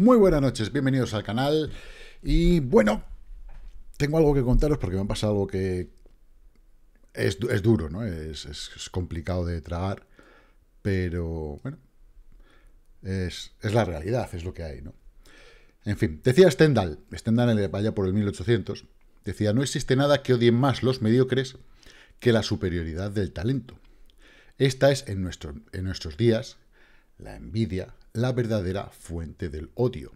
Muy buenas noches, bienvenidos al canal. Y bueno, tengo algo que contaros porque me ha pasado algo que es, duro, ¿no? Es, complicado de tragar, pero bueno, es, la realidad, es lo que hay, ¿no? En fin, decía Stendhal, Stendhal en el, allá por el 1800, decía, no existe nada que odien más los mediocres que la superioridad del talento. Esta es en, en nuestros días la envidia, la verdadera fuente del odio.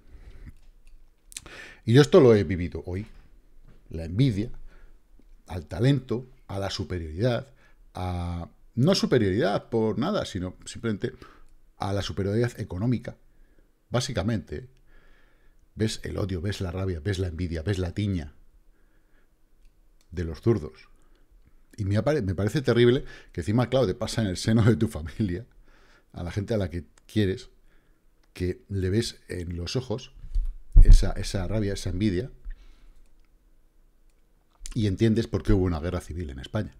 Y yo esto lo he vivido hoy. La envidia, al talento, a la superioridad, a... No superioridad por nada, sino simplemente a la superioridad económica. Básicamente, ves el odio, ves la rabia, ves la envidia, ves la tiña de los zurdos. Y me, me parece terrible que encima, claro, te pasa en el seno de tu familia, a la gente a la que quieres, que le ves en los ojos esa, rabia, esa envidia, y entiendes por qué hubo una guerra civil en España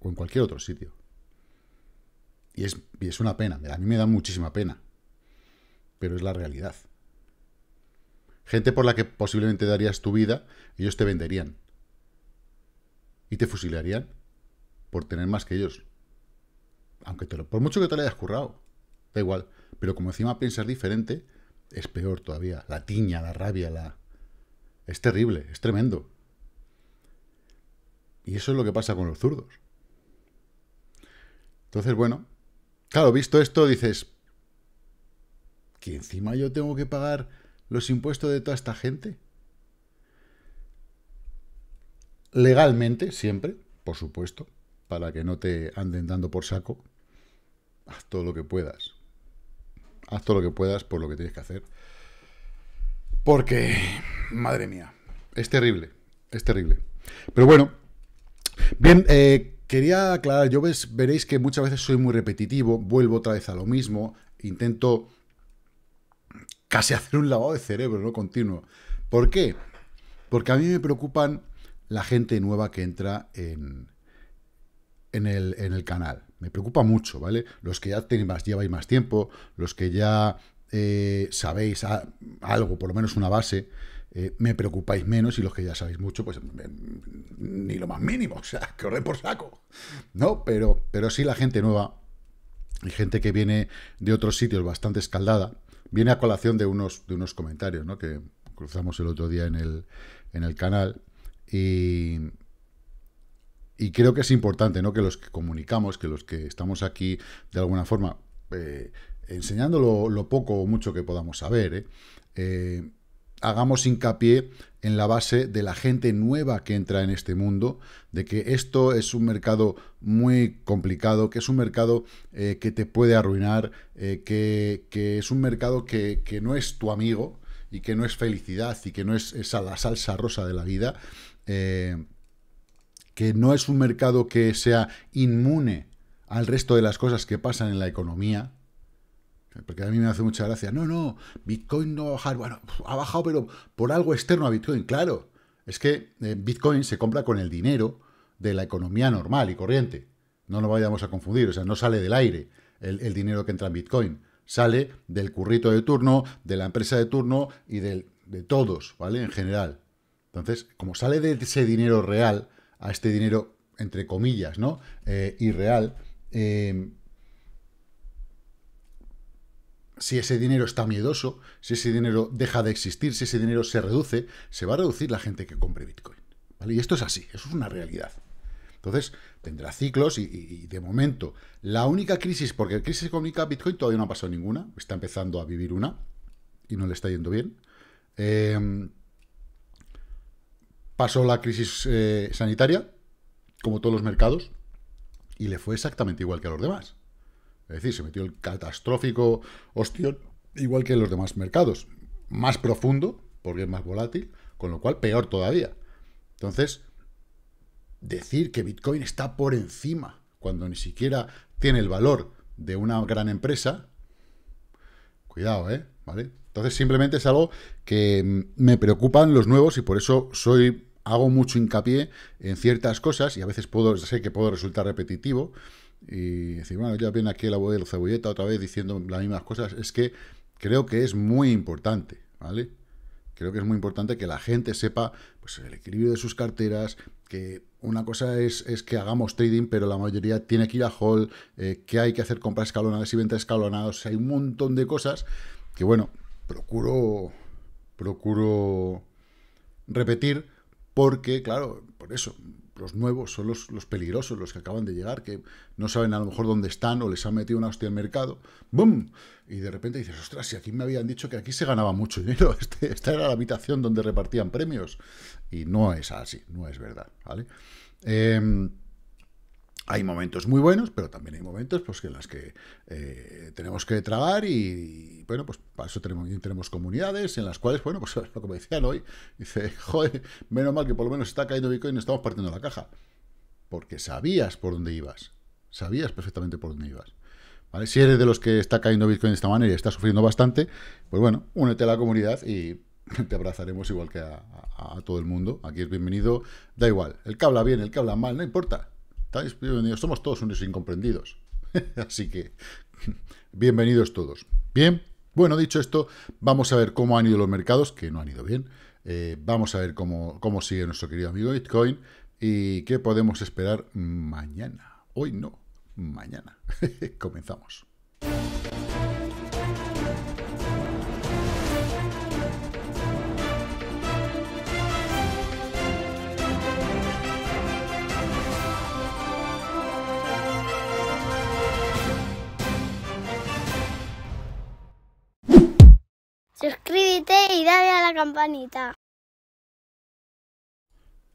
o en cualquier otro sitio. Y es, es una pena, a mí me da muchísima pena, pero es la realidad. Gente por la que posiblemente darías tu vida, ellos te venderían y te fusilarían por tener más que ellos. Aunque por mucho que te lo hayas currado da igual. Pero como encima piensas diferente, es peor todavía. La tiña, la rabia, la... Es terrible, es tremendo. Y eso es lo que pasa con los zurdos. Entonces, bueno, claro, visto esto, dices, ¿que encima yo tengo que pagar los impuestos de toda esta gente? Legalmente, siempre, por supuesto, para que no te anden dando por saco, haz todo lo que puedas haz todo lo que puedas por lo que tienes que hacer. Porque, madre mía, es terrible, es terrible. Pero bueno, bien, eh, quería aclarar, yo ves, veréis que muchas veces soy muy repetitivo, vuelvo otra vez a lo mismo, intento casi hacer un lavado de cerebro, ¿no? Continuo. ¿Por qué? Porque a mí me preocupan la gente nueva que entra en, el, en el canal me preocupa mucho, ¿vale? Los que ya tenéis más, lleváis más tiempo, los que ya eh, sabéis algo, por lo menos una base, eh, me preocupáis menos y los que ya sabéis mucho, pues em, ni lo más mínimo, o sea, que por saco, ¿no? Pero, pero sí la gente nueva y gente que viene de otros sitios bastante escaldada, viene a colación de unos, de unos comentarios, ¿no? Que cruzamos el otro día en el, en el canal y y creo que es importante, ¿no? Que los que comunicamos, que los que estamos aquí de alguna forma eh, enseñando lo, poco o mucho que podamos saber, ¿eh? Eh, hagamos hincapié en la base de la gente nueva que entra en este mundo, de que esto es un mercado muy complicado, que es un mercado eh, que te puede arruinar, que, es un mercado que, no es tu amigo y que no es felicidad y que no es esa la salsa rosa de la vida que no es un mercado que sea inmune al resto de las cosas que pasan en la economía, porque a mí me hace mucha gracia, no, no, Bitcoin no va a bajar, bueno, ha bajado, pero por algo externo a Bitcoin, claro, es que eh, Bitcoin se compra con el dinero de la economía normal y corriente, no nos vayamos a confundir, o sea, no sale del aire el, dinero que entra en Bitcoin, sale del currito de turno, de la empresa de turno y del, de todos, ¿vale? En general. Entonces, como sale de ese dinero real, a este dinero, entre comillas, ¿no? Eh, irreal. Eh, si ese dinero está miedoso, si ese dinero deja de existir, si ese dinero se reduce, se va a reducir la gente que compre Bitcoin. ¿vale? Y esto es así, eso es una realidad. Entonces, tendrá ciclos y, de momento, la única crisis, porque crisis económica Bitcoin todavía no ha pasado ninguna, está empezando a vivir una y no le está yendo bien. Eh, pasó la crisis eh, sanitaria, como todos los mercados, y le fue exactamente igual que a los demás. Es decir, se metió el catastrófico hostio, igual que en los demás mercados. Más profundo, porque es más volátil, con lo cual peor todavía. Entonces, decir que Bitcoin está por encima, cuando ni siquiera tiene el valor de una gran empresa, cuidado, ¿eh? ¿Vale? Entonces, simplemente es algo que mm, me preocupan los nuevos y por eso soy hago mucho hincapié en ciertas cosas y a veces puedo, sé que puedo resultar repetitivo y decir, bueno, ya viene aquí el abuelo cebolleta otra vez diciendo las mismas cosas, es que creo que es muy importante, ¿vale? Creo que es muy importante que la gente sepa pues, el equilibrio de sus carteras, que una cosa es, que hagamos trading, pero la mayoría tiene que ir a hall, eh, que hay que hacer compras escalonadas y ventas escalonadas, hay un montón de cosas que, bueno, procuro, procuro repetir, porque, claro, por eso, los nuevos son los, peligrosos, los que acaban de llegar, que no saben a lo mejor dónde están o les han metido una hostia al mercado. ¡Bum! Y de repente dices, ostras, si aquí me habían dicho que aquí se ganaba mucho dinero, este, esta era la habitación donde repartían premios. Y no es así, no es verdad, ¿vale? Em, hay momentos muy buenos, pero también hay momentos pues, en los que eh, tenemos que tragar y, bueno, pues para eso tenemos, tenemos comunidades en las cuales, bueno, pues lo que me decían hoy, dice, joder, menos mal que por lo menos está cayendo Bitcoin y estamos partiendo la caja. Porque sabías por dónde ibas. Sabías perfectamente por dónde ibas. ¿Vale? Si eres de los que está cayendo Bitcoin de esta manera y está sufriendo bastante, pues bueno, únete a la comunidad y te abrazaremos igual que a todo el mundo. Aquí es bienvenido, da igual, el que habla bien, el que habla mal, no importa. Somos todos unos incomprendidos. Así que, bienvenidos todos. Bien, bueno, dicho esto, vamos a ver cómo han ido los mercados, que no han ido bien. Eh, vamos a ver cómo, cómo sigue nuestro querido amigo Bitcoin y qué podemos esperar mañana. Hoy no, mañana. Comenzamos. suscríbete y dale a la campanita.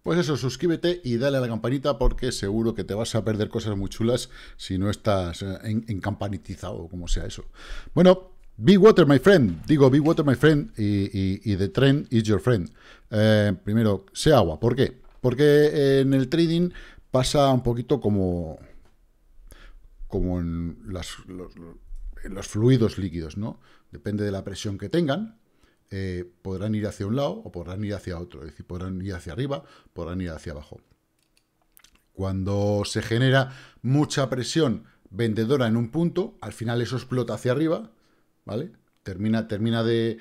Pues eso, suscríbete y dale a la campanita porque seguro que te vas a perder cosas muy chulas si no estás eh, encampanitizado o como sea eso. Bueno, Be Water, my friend. Digo, Be Water, my friend y, The Trend is your friend. Eh, primero, sea agua. ¿Por qué? Porque eh, en el trading pasa un poquito como, como en las, los fluidos líquidos, ¿no? Depende de la presión que tengan, eh, podrán ir hacia un lado o podrán ir hacia otro, es decir, podrán ir hacia arriba, podrán ir hacia abajo. Cuando se genera mucha presión vendedora en un punto, al final eso explota hacia arriba, ¿vale? Termina, termina de,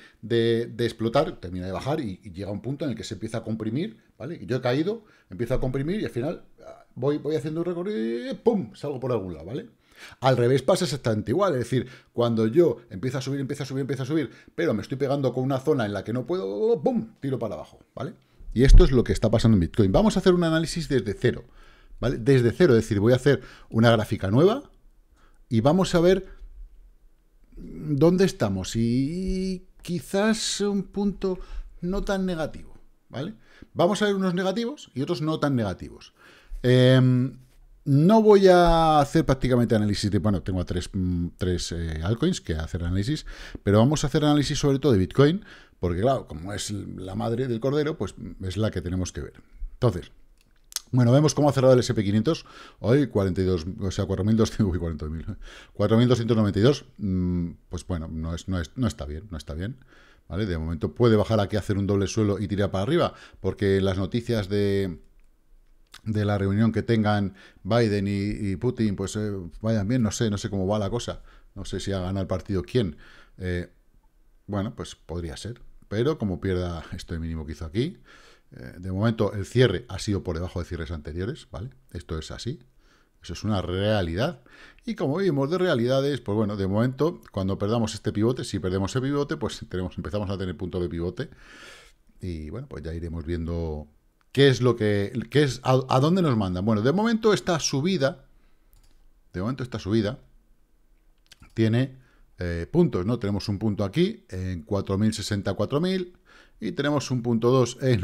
explotar, termina de bajar y, llega a un punto en el que se empieza a comprimir, ¿vale? Yo he caído, empiezo a comprimir y al final ah, voy, voy haciendo un recorrido y ¡pum! salgo por algún lado, ¿vale? Al revés pasa exactamente igual, es decir, cuando yo empiezo a subir, empiezo a subir, empiezo a subir, pero me estoy pegando con una zona en la que no puedo, ¡pum!, tiro para abajo, ¿vale? Y esto es lo que está pasando en Bitcoin. Vamos a hacer un análisis desde cero, ¿vale? Desde cero, es decir, voy a hacer una gráfica nueva y vamos a ver dónde estamos y quizás un punto no tan negativo, ¿vale? Vamos a ver unos negativos y otros no tan negativos. Eh, no voy a hacer prácticamente análisis de... Bueno, tengo tres, mm, tres eh, altcoins que hacer análisis, pero vamos a hacer análisis sobre todo de Bitcoin, porque claro, como es la madre del cordero, pues es la que tenemos que ver. Entonces, bueno, vemos cómo ha cerrado el SP500. Hoy 42, o sea, 4.200, 4.292. Mm, pues bueno, no, es, no, no está bien, no está bien. ¿vale? De momento puede bajar aquí, a hacer un doble suelo y tirar para arriba, porque las noticias de de la reunión que tengan Biden y, Putin, pues eh, vayan bien, no sé, no sé cómo va la cosa, no sé si ha ganado el partido quién. Eh, bueno, pues podría ser, pero como pierda este mínimo que hizo aquí, eh, de momento el cierre ha sido por debajo de cierres anteriores, ¿vale? Esto es así, eso es una realidad. Y como vimos de realidades, pues bueno, de momento, cuando perdamos este pivote, si perdemos el pivote, pues tenemos, empezamos a tener punto de pivote. Y bueno, pues ya iremos viendo ¿Qué es lo que... Qué es, a, dónde nos mandan? Bueno, de momento esta subida... De momento esta subida tiene eh, puntos, ¿no? Tenemos un punto aquí en 4.060, 4.000 y tenemos un punto 2 en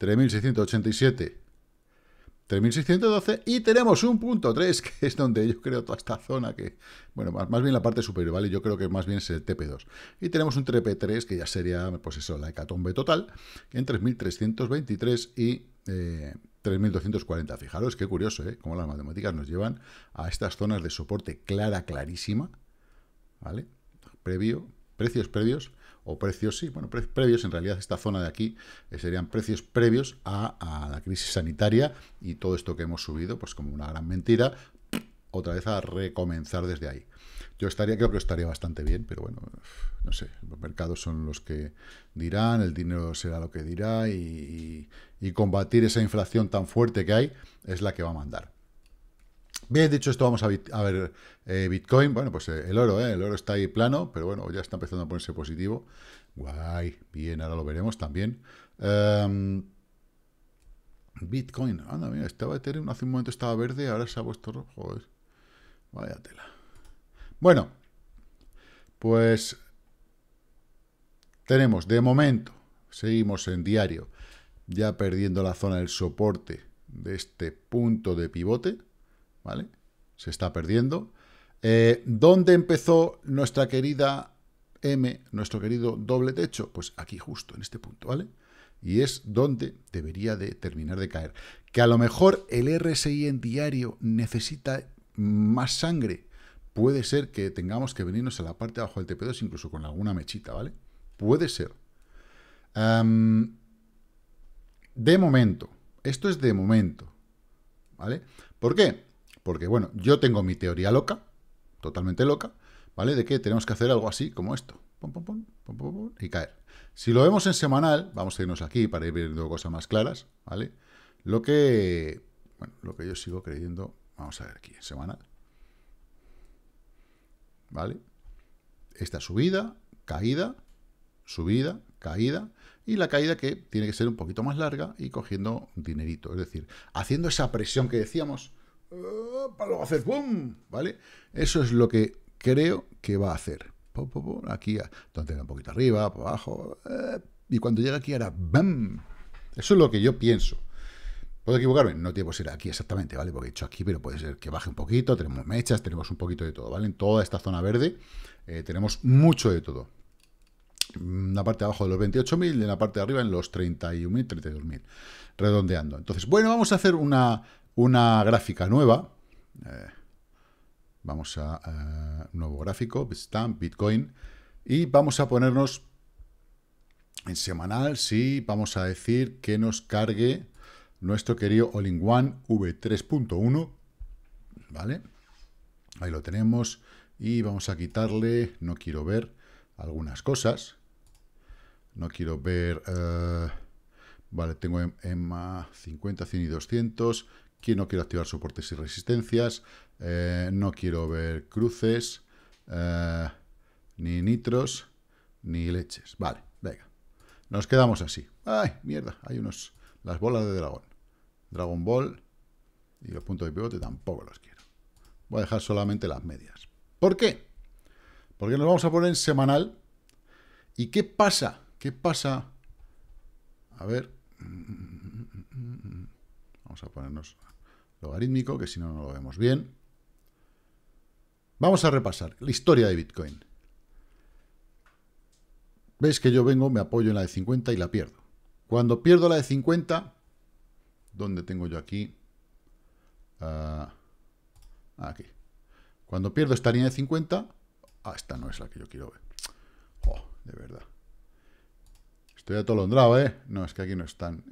3.687 3612 y tenemos un punto 3, que es donde yo creo toda esta zona que, bueno, más, bien la parte superior, ¿vale? Yo creo que más bien es el TP2. Y tenemos un TP3 que ya sería, pues eso, la hecatombe total, en 3323 y 3240. Eh, Fijaros, qué curioso, ¿eh? Cómo las matemáticas nos llevan a estas zonas de soporte clara, clarísima, ¿vale? Previo, precios previos o precios, sí, bueno, precios previos, en realidad esta zona de aquí eh, serían precios previos a, la crisis sanitaria y todo esto que hemos subido, pues como una gran mentira, otra vez a recomenzar desde ahí. Yo estaría, creo que estaría bastante bien, pero bueno, no sé, los mercados son los que dirán, el dinero será lo que dirá y combatir esa inflación tan fuerte que hay es la que va a mandar. Bien, dicho esto, vamos a, ver eh, Bitcoin. Bueno, pues eh, el oro, eh, el oro está ahí plano, pero bueno, ya está empezando a ponerse positivo. Guay, bien, ahora lo veremos también. Em, Bitcoin, anda, mira, estaba Ethereum, hace un momento estaba verde, ahora se ha puesto rojo. Joder. Vaya tela. Bueno, pues tenemos de momento, seguimos en diario, ya perdiendo la zona del soporte de este punto de pivote, ¿vale? Se está perdiendo. Eh, ¿Dónde empezó nuestra querida M, nuestro querido doble techo? Pues aquí justo, en este punto, ¿vale? Y es donde debería de terminar de caer. Que a lo mejor el RSI en diario necesita más sangre. Puede ser que tengamos que venirnos a la parte de abajo del TP2, incluso con alguna mechita, ¿vale? Puede ser. de momento. Esto es de momento. ¿Vale? ¿Por qué? Porque, bueno, yo tengo mi teoría loca, totalmente loca, ¿vale? De que tenemos que hacer algo así como esto. Pum, pum, pum, pum, y caer. Si lo vemos en semanal, vamos a irnos aquí para ir viendo cosas más claras, ¿vale? Lo que, lo que yo sigo creyendo, vamos a ver aquí, en semanal. ¿Vale? Esta subida, caída, subida, caída, y la caída que tiene que ser un poquito más larga y cogiendo dinerito. Es decir, haciendo esa presión que decíamos, para luego hacer ¡pum! ¿Vale? Eso es lo que creo que va a hacer. Pum, pum, pum, aquí, un poquito arriba, por abajo. Eh, y cuando llega aquí hará ¡bam! Eso es lo que yo pienso. ¿Puedo equivocarme? No tiene que ser aquí exactamente, ¿vale? Porque he hecho aquí, pero puede ser que baje un poquito, tenemos mechas, tenemos un poquito de todo, ¿vale? En toda esta zona verde eh, tenemos mucho de todo. En la parte de abajo de los 28.000 y en la parte de arriba en los 31.000, 32.000, redondeando. Entonces, bueno, vamos a hacer una una gráfica nueva. Eh, vamos a eh, nuevo gráfico, Stamp, Bitcoin. Y vamos a ponernos en semanal, sí, vamos a decir que nos cargue nuestro querido All-in-One V3.1. ¿Vale? Ahí lo tenemos. Y vamos a quitarle, no quiero ver algunas cosas. No quiero ver... Eh, vale, tengo en más 50, 100 y 200. Aquí no quiero activar soportes y resistencias, eh, no quiero ver cruces, eh, ni nitros, ni leches. Vale, venga. Nos quedamos así. ¡Ay, mierda! Hay unos... Las bolas de dragón. Dragon Ball y los puntos de pivote tampoco los quiero. Voy a dejar solamente las medias. ¿Por qué? Porque nos vamos a poner en semanal. ¿Y qué pasa? ¿Qué pasa? A ver... Mm, mm, mm, vamos a ponernos logarítmico, que si no, no lo vemos bien. Vamos a repasar la historia de Bitcoin. Veis que yo vengo, me apoyo en la de 50 y la pierdo. Cuando pierdo la de 50, ¿dónde tengo yo aquí? Ah, aquí. Cuando pierdo esta línea de 50, ah, esta no es la que yo quiero ver. de verdad. Estoy atolondrado, ¿eh? No, es que aquí no están.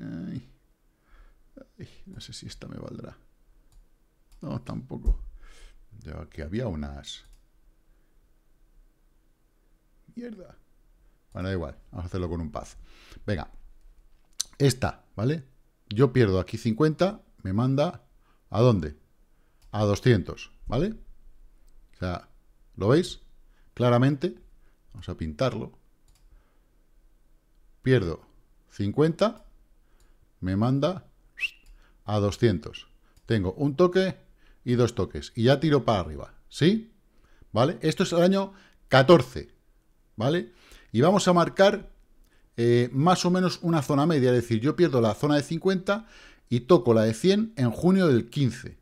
no sé si esta me valdrá. No, tampoco. Yo aquí había unas... Mierda. Bueno, da igual. Vamos a hacerlo con un paz. Venga. Esta, ¿vale? Yo pierdo aquí 50, me manda... ¿A dónde? A 200, ¿vale? O sea, ¿lo veis? Claramente. Vamos a pintarlo. Pierdo 50, me manda a 200. Tengo un toque y dos toques. Y ya tiro para arriba, ¿sí? ¿Vale? Esto es el año 14, ¿vale? Y vamos a marcar eh, más o menos una zona media, es decir, yo pierdo la zona de 50 y toco la de 100 en junio del 15,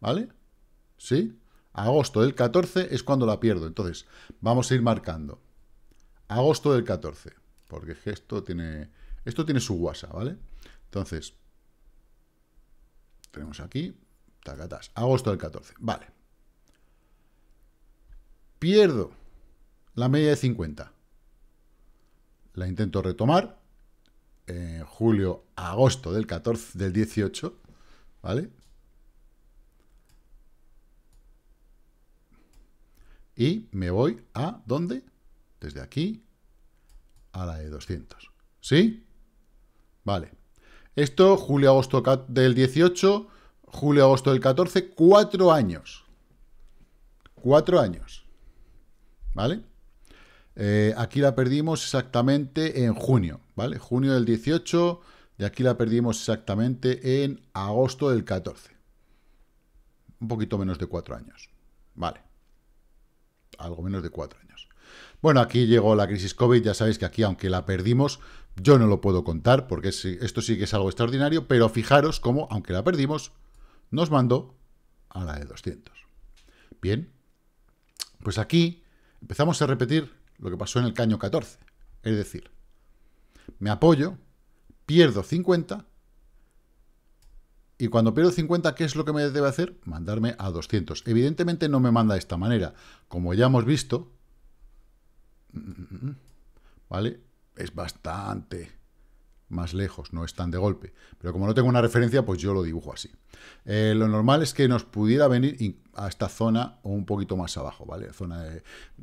¿vale? ¿Sí? Agosto del 14 es cuando la pierdo, entonces vamos a ir marcando. Agosto del 14, porque esto tiene, esto tiene su guasa, ¿vale? Entonces, tenemos aquí, Tacatas. Agosto del 14. Vale. Pierdo la media de 50. La intento retomar en julio, agosto del 14 del 18, ¿vale? Y me voy a ¿dónde? Desde aquí a la de 200. ¿Sí? Vale. Esto julio, agosto del 18 julio-agosto del 14, cuatro años. Cuatro años. ¿Vale? Eh, aquí la perdimos exactamente en junio, ¿vale? Junio del 18, ...y aquí la perdimos exactamente en agosto del 14. Un poquito menos de cuatro años, ¿vale? Algo menos de cuatro años. Bueno, aquí llegó la crisis COVID, ya sabéis que aquí, aunque la perdimos, yo no lo puedo contar, porque esto sí que es algo extraordinario, pero fijaros cómo, aunque la perdimos, nos mandó a la de 200. Bien, pues aquí empezamos a repetir lo que pasó en el caño 14. Es decir, me apoyo, pierdo 50, y cuando pierdo 50, ¿qué es lo que me debe hacer? Mandarme a 200. Evidentemente no me manda de esta manera. Como ya hemos visto, mm, mm, mm, ¿vale? Es bastante más lejos, no están de golpe. Pero como no tengo una referencia, pues yo lo dibujo así. Eh, lo normal es que nos pudiera venir a esta zona o un poquito más abajo, ¿vale? Zona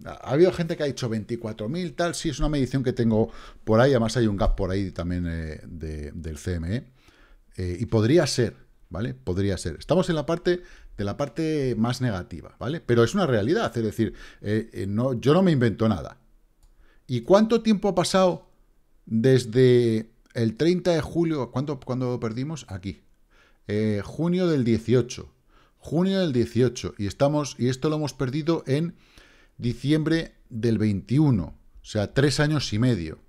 Ha habido gente que ha dicho 24.000, tal, si es una medición que tengo por ahí, además hay un gap por ahí también eh, del CME, eh, y podría ser, ¿vale? Podría ser. Estamos en la parte de la parte más negativa, ¿vale? Pero es una realidad, es decir, no, yo no me invento nada. ¿Y cuánto tiempo ha pasado desde el 30 de julio, ¿cuánto, ¿cuándo perdimos? Aquí. Eh, junio del 18. Junio del 18. Y, estamos, y esto lo hemos perdido en diciembre del 21. O sea, tres años y medio.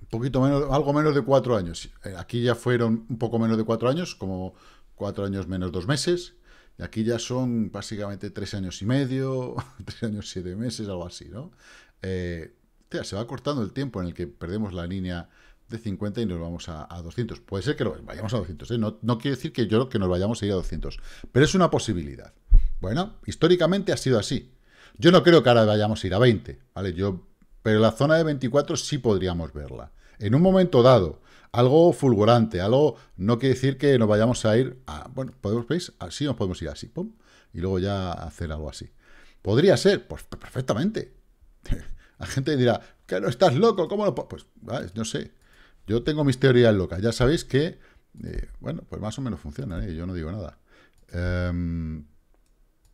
Un poquito menos, algo menos de cuatro años. Eh, aquí ya fueron un poco menos de cuatro años, como cuatro años menos dos meses. Y aquí ya son básicamente tres años y medio, tres años y siete meses, algo así, ¿no? Eh, se va cortando el tiempo en el que perdemos la línea de 50 y nos vamos a, 200. Puede ser que vayamos a 200, ¿eh? no, quiere decir que yo que nos vayamos a ir a 200, pero es una posibilidad. Bueno, históricamente ha sido así. Yo no creo que ahora vayamos a ir a 20, ¿vale? Yo, pero la zona de 24 sí podríamos verla. En un momento dado, algo fulgurante, algo no quiere decir que nos vayamos a ir a, bueno, podemos veis, así ah, nos podemos ir así, y luego ya hacer algo así. Podría ser, pues perfectamente. La gente dirá, que no estás loco, ¿cómo lo...? Pues, ah, no sé. Yo tengo mis teorías locas. Ya sabéis que, eh, bueno, pues más o menos funciona, ¿eh? yo no digo nada. Em,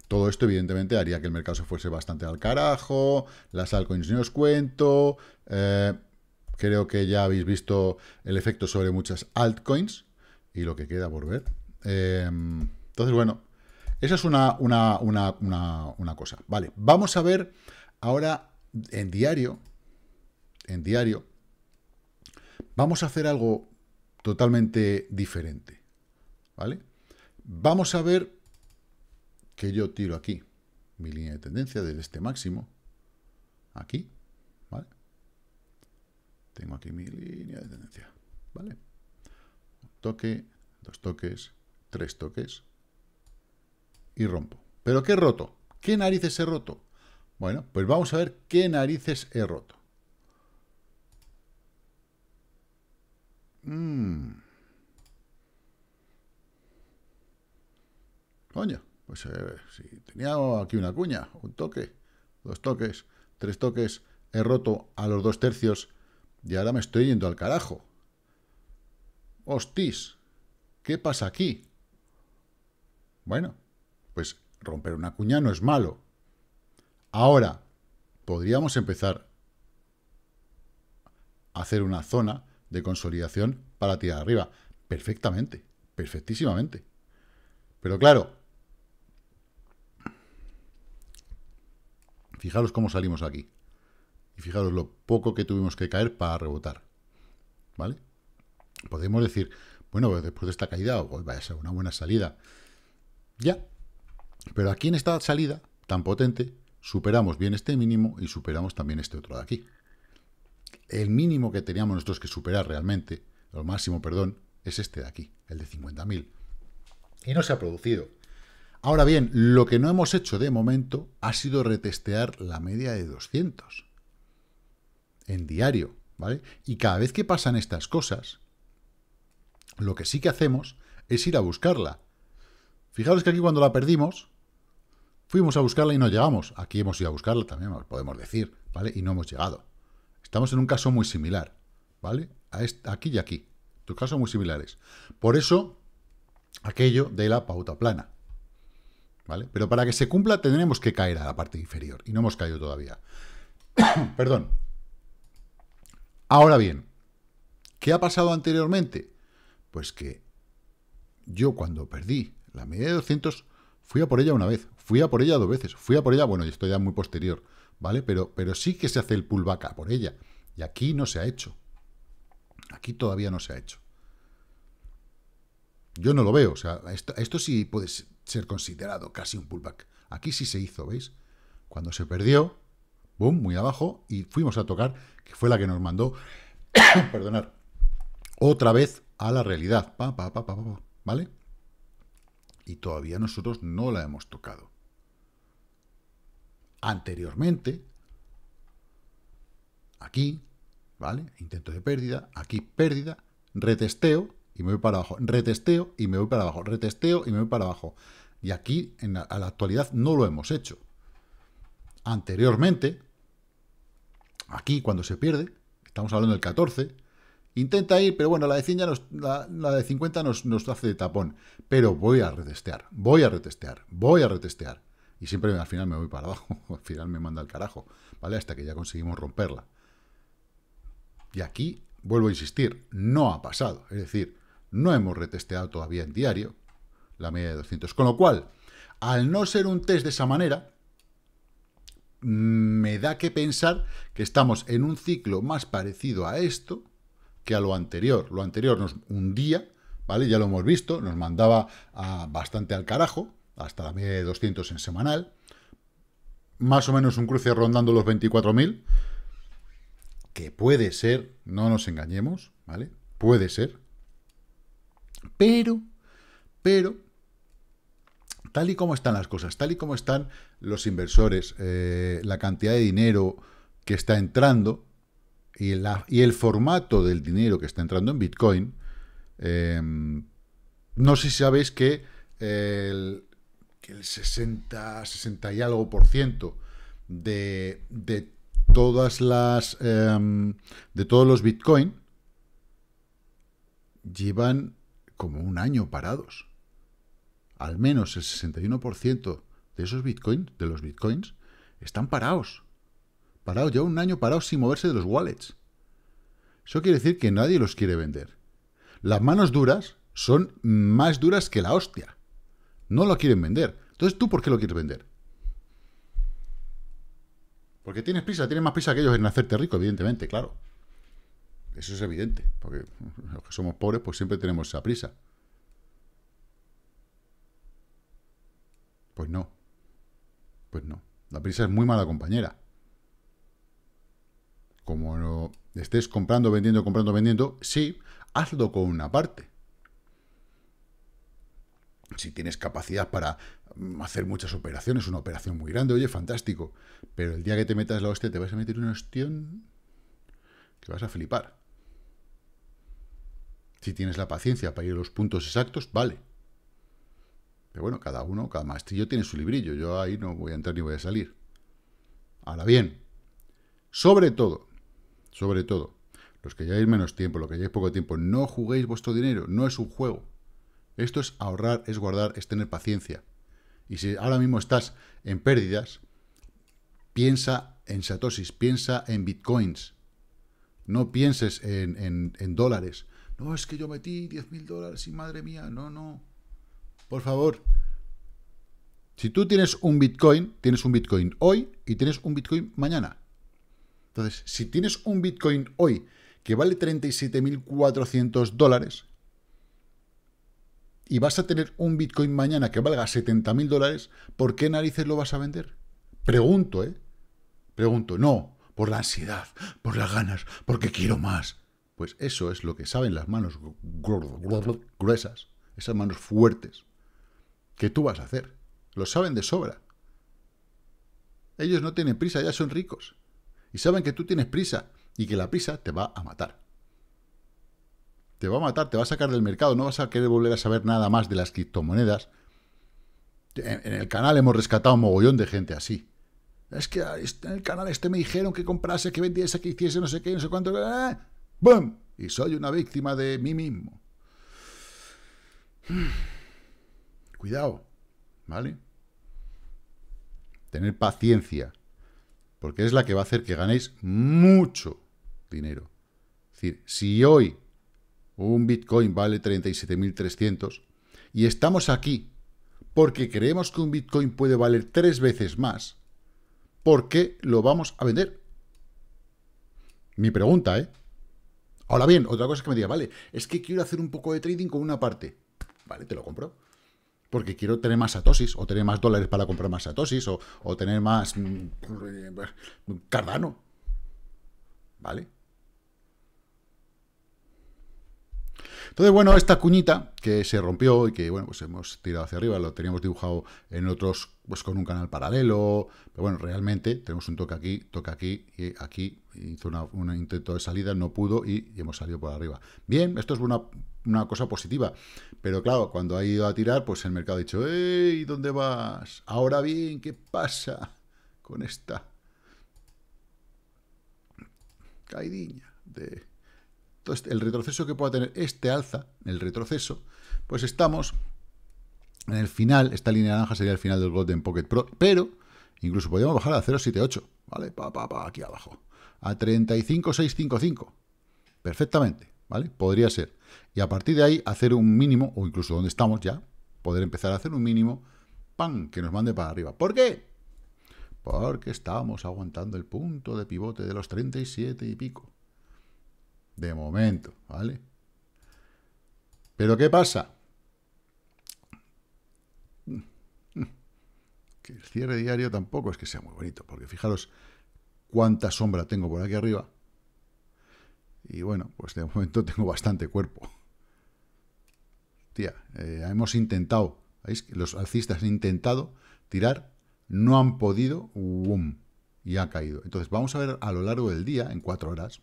todo esto, evidentemente, haría que el mercado se fuese bastante al carajo, las altcoins ni os cuento, eh, creo que ya habéis visto el efecto sobre muchas altcoins y lo que queda por ver. Em, entonces, bueno, esa es una, una, una, una, cosa. Vale, vamos a ver ahora en diario, en diario, vamos a hacer algo totalmente diferente, ¿vale? Vamos a ver que yo tiro aquí mi línea de tendencia desde este máximo, aquí, ¿vale? Tengo aquí mi línea de tendencia, ¿vale? Un toque, dos toques, tres toques y rompo. ¿Pero qué roto? ¿Qué narices he roto? Bueno, pues vamos a ver qué narices he roto. Mm. Coño, pues eh, si tenía aquí una cuña, un toque, dos toques, tres toques, he roto a los dos tercios y ahora me estoy yendo al carajo. Hostis, ¿qué pasa aquí? Bueno, pues romper una cuña no es malo. Ahora, podríamos empezar a hacer una zona de consolidación para tirar arriba. Perfectamente, perfectísimamente. Pero claro, fijaros cómo salimos aquí. Y fijaros lo poco que tuvimos que caer para rebotar. ¿Vale? Podemos decir, bueno, pues después de esta caída, vaya a ser una buena salida. Ya. Pero aquí en esta salida tan potente, superamos bien este mínimo y superamos también este otro de aquí. El mínimo que teníamos nosotros que superar realmente, el máximo, perdón, es este de aquí, el de 50.000. Y no se ha producido. Ahora bien, lo que no hemos hecho de momento ha sido retestear la media de 200 en diario, ¿vale? Y cada vez que pasan estas cosas, lo que sí que hacemos es ir a buscarla. Fijaros que aquí cuando la perdimos, Fuimos a buscarla y no llegamos. Aquí hemos ido a buscarla también, podemos decir, ¿vale? Y no hemos llegado. Estamos en un caso muy similar, ¿vale? A aquí y aquí. Tus casos muy similares. Por eso, aquello de la pauta plana. ¿Vale? Pero para que se cumpla tendremos que caer a la parte inferior. Y no hemos caído todavía. Perdón. Ahora bien, ¿qué ha pasado anteriormente? Pues que yo cuando perdí la media de 200 fui a por ella una vez. Fui a por ella dos veces. Fui a por ella, bueno, y esto ya es muy posterior, ¿vale? Pero, pero sí que se hace el pullback a por ella. Y aquí no se ha hecho. Aquí todavía no se ha hecho. Yo no lo veo. O sea, esto, sí puede ser considerado casi un pullback. Aquí sí se hizo, ¿veis? Cuando se perdió, boom, muy abajo, y fuimos a tocar, que fue la que nos mandó, perdonar, otra vez a la realidad. Pa, ¿Vale? Y todavía nosotros no la hemos tocado anteriormente, aquí, ¿vale? Intento de pérdida, aquí pérdida, retesteo y me voy para abajo, retesteo y me voy para abajo, retesteo y me voy para abajo. Y aquí, en la, a la actualidad, no lo hemos hecho. Anteriormente, aquí cuando se pierde, estamos hablando del 14, intenta ir, pero bueno, la de nos, la, de 50 nos, nos hace de tapón. Pero voy a retestear, voy a retestear, voy a retestear. Y siempre al final me voy para abajo, al final me manda al carajo, ¿vale? Hasta que ya conseguimos romperla. Y aquí, vuelvo a insistir, no ha pasado. Es decir, no hemos retesteado todavía en diario la media de 200. Con lo cual, al no ser un test de esa manera, mm, me da que pensar que estamos en un ciclo más parecido a esto que a lo anterior. Lo anterior nos hundía, ¿vale? Ya lo hemos visto, nos mandaba ah, bastante al carajo, hasta la media de 200 en semanal, más o menos un cruce rondando los 24.000, que puede ser, no nos engañemos, ¿vale? Puede ser, pero, pero, tal y como están las cosas, tal y como están los inversores, eh, la cantidad de dinero que está entrando y, y, el formato del dinero que está entrando en Bitcoin, eh, no sé si sabéis que el, el 60, 60 y algo por ciento de, todas las em, de todos los bitcoins llevan como un año parados. Al menos el 61% de esos bitcoins, de los Bitcoins, están parados. Parados, llevan un año parados sin moverse de los wallets. Eso quiere decir que nadie los quiere vender. Las manos duras son más duras que la hostia. No lo quieren vender. Entonces, ¿tú por qué lo quieres vender? Porque tienes prisa, tienes más prisa que ellos en hacerte rico, evidentemente, claro. Eso es evidente, porque los que somos pobres, pues siempre tenemos esa prisa. Pues no. Pues no. La prisa es muy mala compañera. Como no estés comprando, vendiendo, comprando, vendiendo, sí, hazlo con una parte si tienes capacidad para mm, hacer muchas operaciones, una operación muy grande, oye, fantástico. Pero el día que te metas la hostia, te vas a meter una ostión que vas a flipar. Si tienes la paciencia para ir a los puntos exactos, vale. Pero bueno, cada uno, cada maestrillo tiene su librillo. Yo ahí no voy a entrar ni voy a salir. Ahora bien, sobre todo, sobre todo, los que lleváis menos tiempo, los que lleváis poco tiempo, no juguéis vuestro dinero, no es un juego. Esto es ahorrar, es guardar, es tener paciencia. Y si ahora mismo estás en pérdidas, piensa en satosis, piensa en bitcoins. No pienses en, dólares. No, es que yo metí 10.000 mil dólares y madre mía, no, no. Por favor. Si tú tienes un bitcoin, tienes un bitcoin hoy y tienes un bitcoin mañana. Entonces, si tienes un bitcoin hoy que vale 37.400 dólares, y vas a tener un Bitcoin mañana que valga 70 mil dólares, ¿por qué narices lo vas a vender? Pregunto, ¿eh? Pregunto, no, por la ansiedad, por las ganas, porque quiero más. Pues eso es lo que saben las manos gruesas, esas manos fuertes, que tú vas a hacer. Lo saben de sobra. Ellos no tienen prisa, ya son ricos. Y saben que tú tienes prisa y que la prisa te va a matar te va a matar, te va a sacar del mercado, no vas a querer volver a saber nada más de las criptomonedas. En, el canal hemos rescatado un mogollón de gente así. Es que ah, este, en el canal este me dijeron que comprase, que vendiese, que hiciese no sé qué, no sé cuánto. Eh, ¡Bum! Y soy una víctima de mí mismo. Cuidado, ¿vale? Tener paciencia, porque es la que va a hacer que ganéis mucho dinero. Es decir, si hoy un Bitcoin vale 37.300 y estamos aquí porque creemos que un Bitcoin puede valer tres veces más, ¿por qué lo vamos a vender? Mi pregunta, ¿eh? Ahora bien, otra cosa que me diga, vale, es que quiero hacer un poco de trading con una parte. Vale, te lo compro. Porque quiero tener más satosis, o tener más dólares para comprar más satosis, o, o tener más... Mm, eh, cardano. ¿Vale? Entonces, bueno, esta cuñita que se rompió y que, bueno, pues hemos tirado hacia arriba, lo teníamos dibujado en otros, pues con un canal paralelo, pero bueno, realmente tenemos un toque aquí, toque aquí y aquí, hizo un intento de salida, no pudo y, hemos salido por arriba. Bien, esto es una, cosa positiva, pero claro, cuando ha ido a tirar, pues el mercado ha dicho, ¡Ey, ¿dónde vas? Ahora bien, ¿qué pasa con esta caidinha de este, el retroceso que pueda tener este alza, el retroceso, pues estamos en el final, esta línea naranja sería el final del Golden Pocket Pro, pero incluso podríamos bajar a 0.78, ¿vale? Pa, pa, pa, aquí abajo, a 35.655, perfectamente, ¿vale? Podría ser. Y a partir de ahí hacer un mínimo, o incluso donde estamos ya, poder empezar a hacer un mínimo, ¡pam!, que nos mande para arriba. ¿Por qué? Porque estamos aguantando el punto de pivote de los 37 y pico. De momento, ¿vale? Pero ¿qué pasa? Que el cierre diario tampoco es que sea muy bonito, porque fijaros cuánta sombra tengo por aquí arriba. Y bueno, pues de momento tengo bastante cuerpo. Tía, eh, hemos intentado, ¿veis? Los alcistas han intentado tirar, no han podido, y ha caído. Entonces vamos a ver a lo largo del día, en cuatro horas,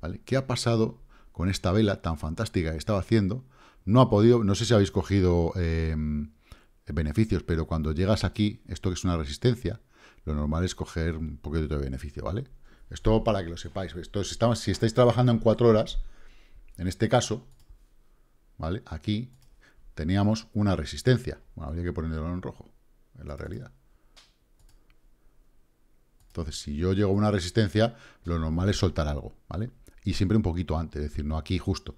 ¿vale? ¿Qué ha pasado con esta vela tan fantástica que estaba haciendo? No ha podido, no sé si habéis cogido em, beneficios, pero cuando llegas aquí, esto que es una resistencia, lo normal es coger un poquito de beneficio, ¿vale? Esto para que lo sepáis. Esto, si, si estáis trabajando en cuatro horas, en este caso, ¿vale? Aquí teníamos una resistencia. Bueno, habría que ponerlo en rojo, en la realidad. Entonces, si yo llego a una resistencia, lo normal es soltar algo, ¿vale? y siempre un poquito antes, es decir, no aquí justo,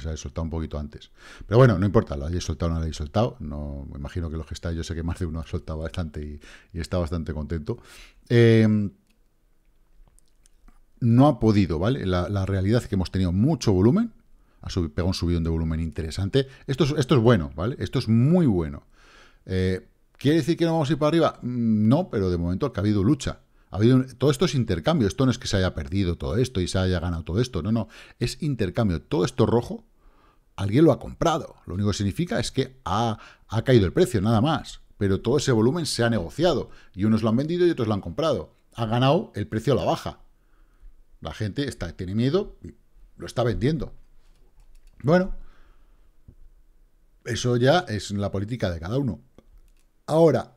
se ha soltado un poquito antes. Pero bueno, no importa, lo hayáis soltado o no lo hayáis soltado. No, me imagino que los que estáis, yo sé que más de uno ha soltado bastante y, está bastante contento. Eh, no ha podido, ¿vale? La, realidad es que hemos tenido mucho volumen, ha pegado un subidón de volumen interesante. Esto es, esto es bueno, ¿vale? Esto es muy bueno. Eh, ¿Quiere decir que no vamos a ir para arriba? Mm, no, pero de momento ha habido lucha habido todo esto es intercambio. Esto no es que se haya perdido todo esto y se haya ganado todo esto. No, no. Es intercambio. Todo esto rojo, alguien lo ha comprado. Lo único que significa es que ha, caído el precio, nada más. Pero todo ese volumen se ha negociado. Y unos lo han vendido y otros lo han comprado. Ha ganado el precio a la baja. La gente está, tiene miedo y lo está vendiendo. Bueno, eso ya es la política de cada uno. Ahora,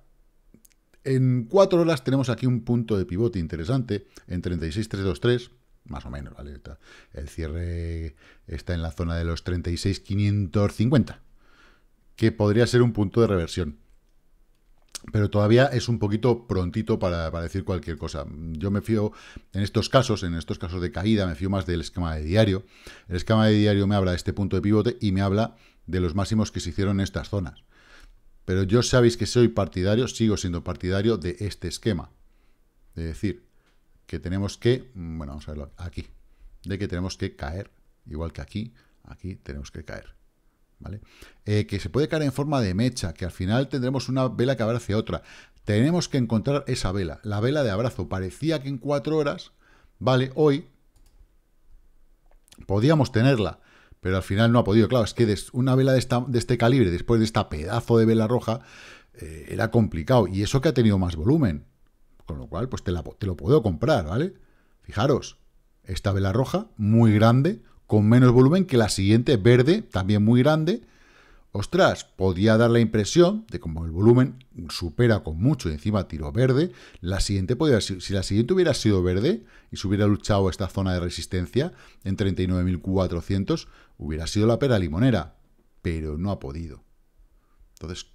en cuatro horas tenemos aquí un punto de pivote interesante en 36323, más o menos, ¿vale? El cierre está en la zona de los 36550, que podría ser un punto de reversión. Pero todavía es un poquito prontito para, para, decir cualquier cosa. Yo me fío, en estos casos, en estos casos de caída, me fío más del esquema de diario. El esquema de diario me habla de este punto de pivote y me habla de los máximos que se hicieron en estas zonas. Pero yo sabéis que soy partidario, sigo siendo partidario de este esquema. Es de decir, que tenemos que, mm, bueno, vamos a verlo aquí, de que tenemos que caer, igual que aquí, aquí tenemos que caer. ¿Vale? Eh, que se puede caer en forma de mecha, que al final tendremos una vela que abra hacia otra. Tenemos que encontrar esa vela, la vela de abrazo. Parecía que en cuatro horas, ¿vale? Hoy podíamos tenerla, pero al final no ha podido. Claro, es que una vela de, este calibre, después de esta pedazo de vela roja, eh, era complicado. Y eso que ha tenido más volumen. Con lo cual, pues te, lo puedo comprar, ¿vale? Fijaros, esta vela roja, muy grande, con menos volumen que la siguiente, verde, también muy grande. Ostras, podía dar la impresión de como el volumen supera con mucho y encima tiro verde, la siguiente podría si, si la siguiente hubiera sido verde y se hubiera luchado esta zona de resistencia en 39.400, Hubiera sido la pera limonera, pero no ha podido. Entonces,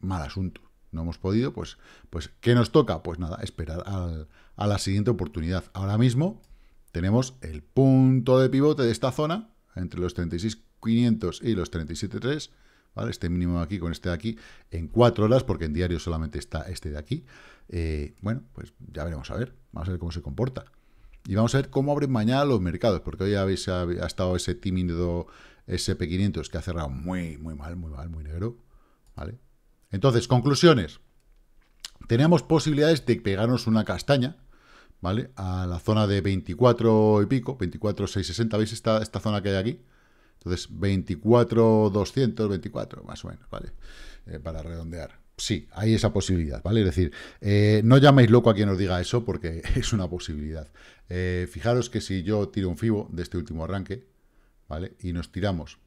mal asunto. No hemos podido, pues, pues ¿qué nos toca? Pues nada, esperar a la siguiente oportunidad. Ahora mismo tenemos el punto de pivote de esta zona, entre los 36.500 y los 37.3, ¿vale? Este mínimo de aquí con este de aquí, en cuatro horas, porque en diario solamente está este de aquí. Eh, bueno, pues ya veremos a ver, vamos a ver cómo se comporta. Y vamos a ver cómo abren mañana los mercados, porque hoy habéis, ha, estado ese tímido SP500 que ha cerrado muy, muy mal, muy mal, muy negro. ¿Vale? Entonces, conclusiones. Tenemos posibilidades de pegarnos una castaña, ¿vale? A la zona de 24 y pico, 24, 660, ¿veis esta, esta zona que hay aquí? Entonces, 24, 24, más o menos, ¿vale? Eh, para redondear sí, hay esa posibilidad, ¿vale? Es decir, eh, no llaméis loco a quien os diga eso porque es una posibilidad. Eh, fijaros que si yo tiro un FIBO de este último arranque, ¿vale? Y nos tiramos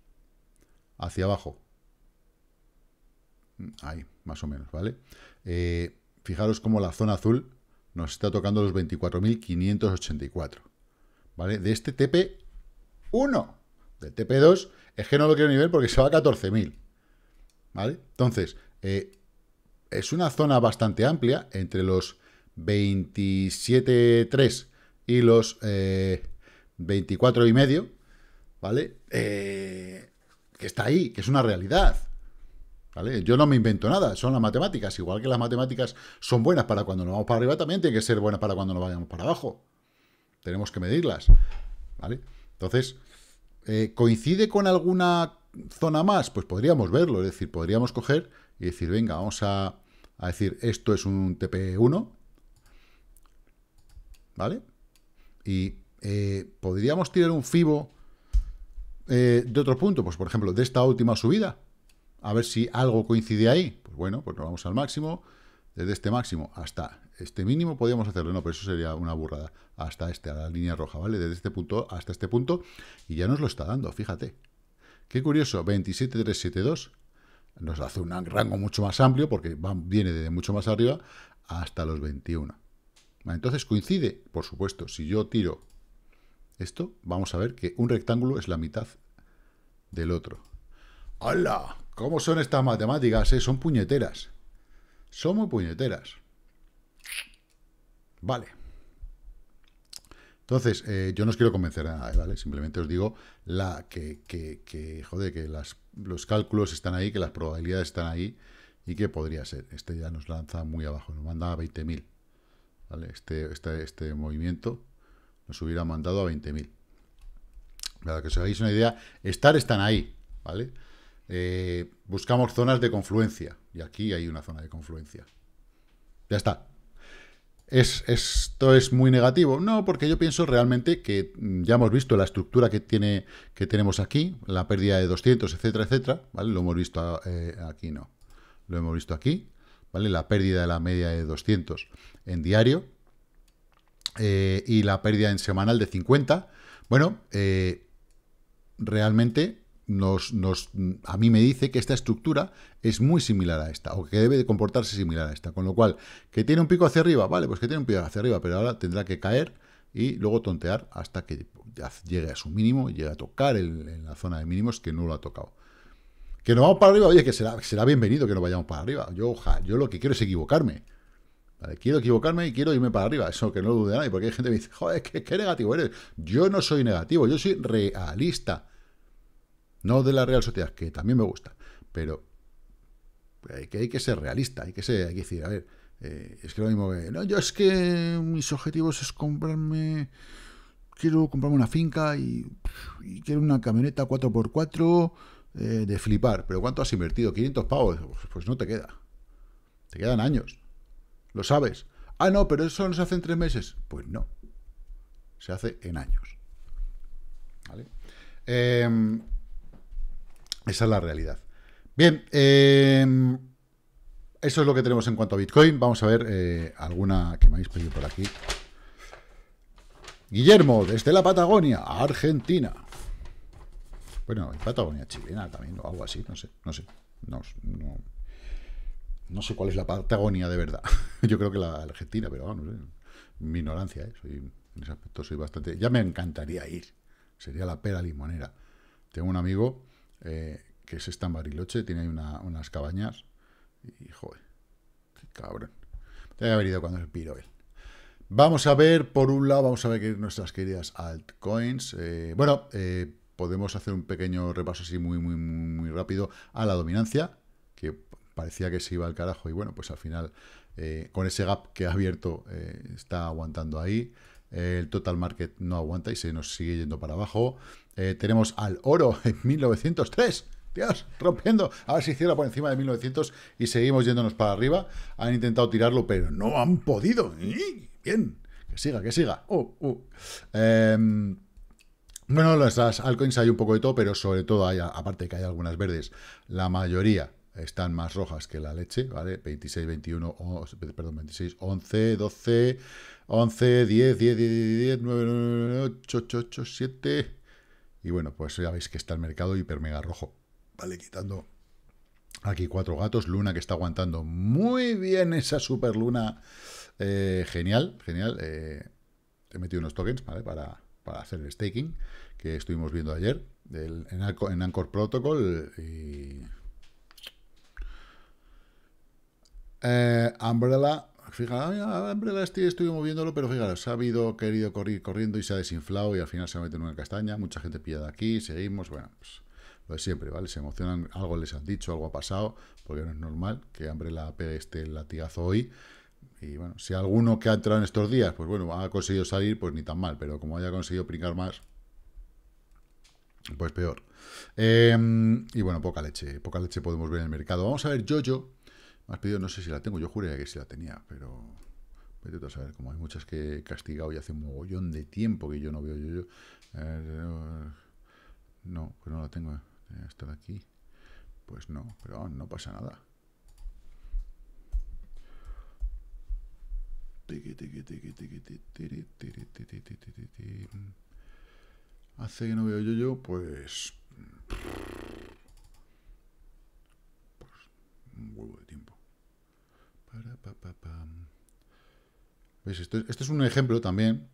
hacia abajo. Mm, ahí, más o menos, ¿vale? Eh, fijaros cómo la zona azul nos está tocando los 24.584, ¿vale? De este TP1, del TP2, es que no lo quiero nivel porque se va a 14.000, ¿vale? Entonces, es una zona bastante amplia entre los 27.3 y los 24.5, eh, y medio, ¿vale? Eh, que está ahí, que es una realidad. ¿Vale? Yo no me invento nada, son las matemáticas. Igual que las matemáticas son buenas para cuando nos vamos para arriba, también tienen que ser buenas para cuando nos vayamos para abajo. Tenemos que medirlas. ¿Vale? Entonces, eh, ¿coincide con alguna zona más? Pues podríamos verlo, es decir, podríamos coger y decir, venga, vamos a, decir, esto es un TP1, ¿vale? Y eh, podríamos tirar un FIBO eh, de otro punto, pues por ejemplo, de esta última subida, a ver si algo coincide ahí. Pues bueno, pues nos vamos al máximo, desde este máximo hasta este mínimo podríamos hacerlo, no, pero eso sería una burrada, hasta este, a la línea roja, ¿vale? Desde este punto hasta este punto, y ya nos lo está dando, fíjate. Qué curioso, 27372 nos hace un rango mucho más amplio porque viene desde mucho más arriba hasta los 21. Entonces coincide, por supuesto, si yo tiro esto, vamos a ver que un rectángulo es la mitad del otro. ¡Hala! ¿Cómo son estas matemáticas? Eh? Son puñeteras. Son muy puñeteras. Vale. Entonces, eh, yo no os quiero convencer a nadie, ¿vale? Simplemente os digo la, que, que, que que los cálculos están ahí, que las probabilidades están ahí y que podría ser. Este ya nos lanza muy abajo, nos manda a 20.000, ¿vale? Este, este, este movimiento nos hubiera mandado a 20.000. Para que os hagáis una idea, estar están ahí, ¿vale? Eh, buscamos zonas de confluencia y aquí hay una zona de confluencia. Ya está, es, esto es muy negativo. No, porque yo pienso realmente que mm, ya hemos visto la estructura que, tiene, que tenemos aquí, la pérdida de 200, etcétera, etcétera, Lo hemos visto eh, aquí, no. Lo hemos visto aquí, ¿vale? La pérdida de la media de 200 en diario eh, y la pérdida en semanal de 50. Bueno, eh, realmente nos, a mí me dice que esta estructura es muy similar a esta, o que debe de comportarse similar a esta. Con lo cual, que tiene un pico hacia arriba, vale, pues que tiene un pico hacia arriba, pero ahora tendrá que caer y luego tontear hasta que llegue a su mínimo, llegue a tocar en la zona de mínimos que no lo ha tocado. Que nos vamos para arriba, oye, que será, será bienvenido que no vayamos para arriba. Yo, yo lo que quiero es equivocarme. quiero equivocarme y quiero irme para arriba. Eso que no lo dude nadie, porque hay gente que me dice, joder, qué, qué negativo eres. Yo no soy negativo, yo soy realista. No de la Real Sociedad, que también me gusta, pero hay que, hay que ser realista, hay que, hay que decir, a ver, eh, es que lo mismo que, no, yo es que mis objetivos es comprarme, quiero comprarme una finca y, y quiero una camioneta 4x4 eh, de flipar, pero ¿cuánto has invertido? ¿500 pavos? Pues, pues, no te queda, te quedan años, lo sabes. Ah, no, pero eso no se hace en tres meses. Pues no, se hace en años. ¿Vale? Em, esa es la realidad. Bien, em, eso es lo que tenemos en cuanto a Bitcoin. Vamos a ver eh, alguna que me habéis pedido por aquí. Guillermo, desde la Patagonia, Argentina. Bueno, Patagonia chilena también, o algo así, no sé, no sé. No, sé cuál es la Patagonia de verdad. Yo creo que la Argentina, pero vamos, no eh, sé. mi ignorancia, eh, en ese aspecto soy bastante... Ya me encantaría ir, sería la pera limonera. Tengo un amigo eh, que es esta en Bariloche, tiene ahí unas cabañas. Y joder, qué cabrón. Te haber ido cuando el piro Vamos a ver, por un lado, vamos a ver que nuestras queridas altcoins. Eh, bueno, eh, podemos hacer un pequeño repaso así muy, muy, muy rápido a la dominancia, que parecía que se iba al carajo y bueno, pues al final con ese gap que ha abierto está aguantando ahí el total market no aguanta y se nos sigue yendo para abajo. Eh, tenemos al oro en 1903. Dios, rompiendo. A ver si cierra por encima de 1900 y seguimos yéndonos para arriba. Han intentado tirarlo, pero no han podido. Bien, que siga, que siga. Uh, uh. Em, bueno, las, altcoins hay un poco de todo, pero sobre todo, hay, aparte que hay algunas verdes, la mayoría están más rojas que la leche, ¿vale? 26, 21, perdón, 26, 11, 12, 11, 10, 10, 10, 10, 9, 9, 8, 8, 8, 7. Y bueno, pues ya veis que está el mercado hiper mega rojo. Vale, quitando aquí cuatro gatos. Luna que está aguantando muy bien esa super luna. Eh, genial, genial. Eh, he metido unos tokens, ¿vale? Para, hacer el staking que estuvimos viendo ayer en, Anchor, Protocol y eh, Umbrella Fíjate, hambre la estoy, estoy moviéndolo, pero fijaros, ha habido querido correr corriendo y se ha desinflado y al final se ha metido en una castaña. Mucha gente pillada aquí, seguimos, bueno, pues lo de siempre, ¿vale? Se emocionan, algo les han dicho, algo ha pasado, porque no es normal que hambre la pegue este latigazo hoy. Y bueno, si alguno que ha entrado en estos días, pues bueno, ha conseguido salir, pues ni tan mal, pero como haya conseguido brincar más, pues peor. Em, y bueno, poca leche, poca leche podemos ver en el mercado. Vamos a ver Jojo, has pedido, no sé si la tengo, yo juré que sí la tenía, pero... saber, como hay muchas que he castigado y hace un mogollón de tiempo que yo no veo yo... yo no, pues no la tengo. Eh. Esta de aquí. Pues no, pero no pasa nada. Hace que no veo yo yo, pues... Pues... Un huevo esto, es un ejemplo también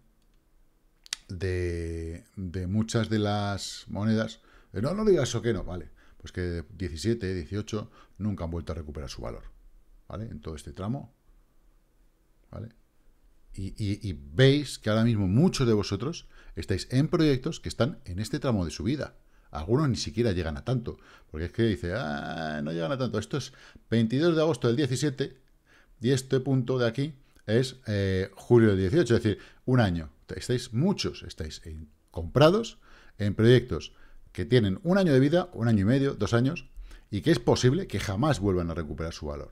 de, muchas de las monedas. Eh, no, no digas eso que no, vale. Pues que 17, 18 nunca han vuelto a recuperar su valor. ¿Vale? En todo este tramo. ¿Vale? Y, veis que ahora mismo muchos de vosotros estáis en proyectos que están en este tramo de su vida Algunos ni siquiera llegan a tanto, porque es que dice, ah, no llegan a tanto. Esto es 22 de agosto del 17 y este punto de aquí es eh, julio del 18, es decir, un año. Estáis muchos, estáis comprados en proyectos que tienen un año de vida, un año y medio, dos años, y que es posible que jamás vuelvan a recuperar su valor.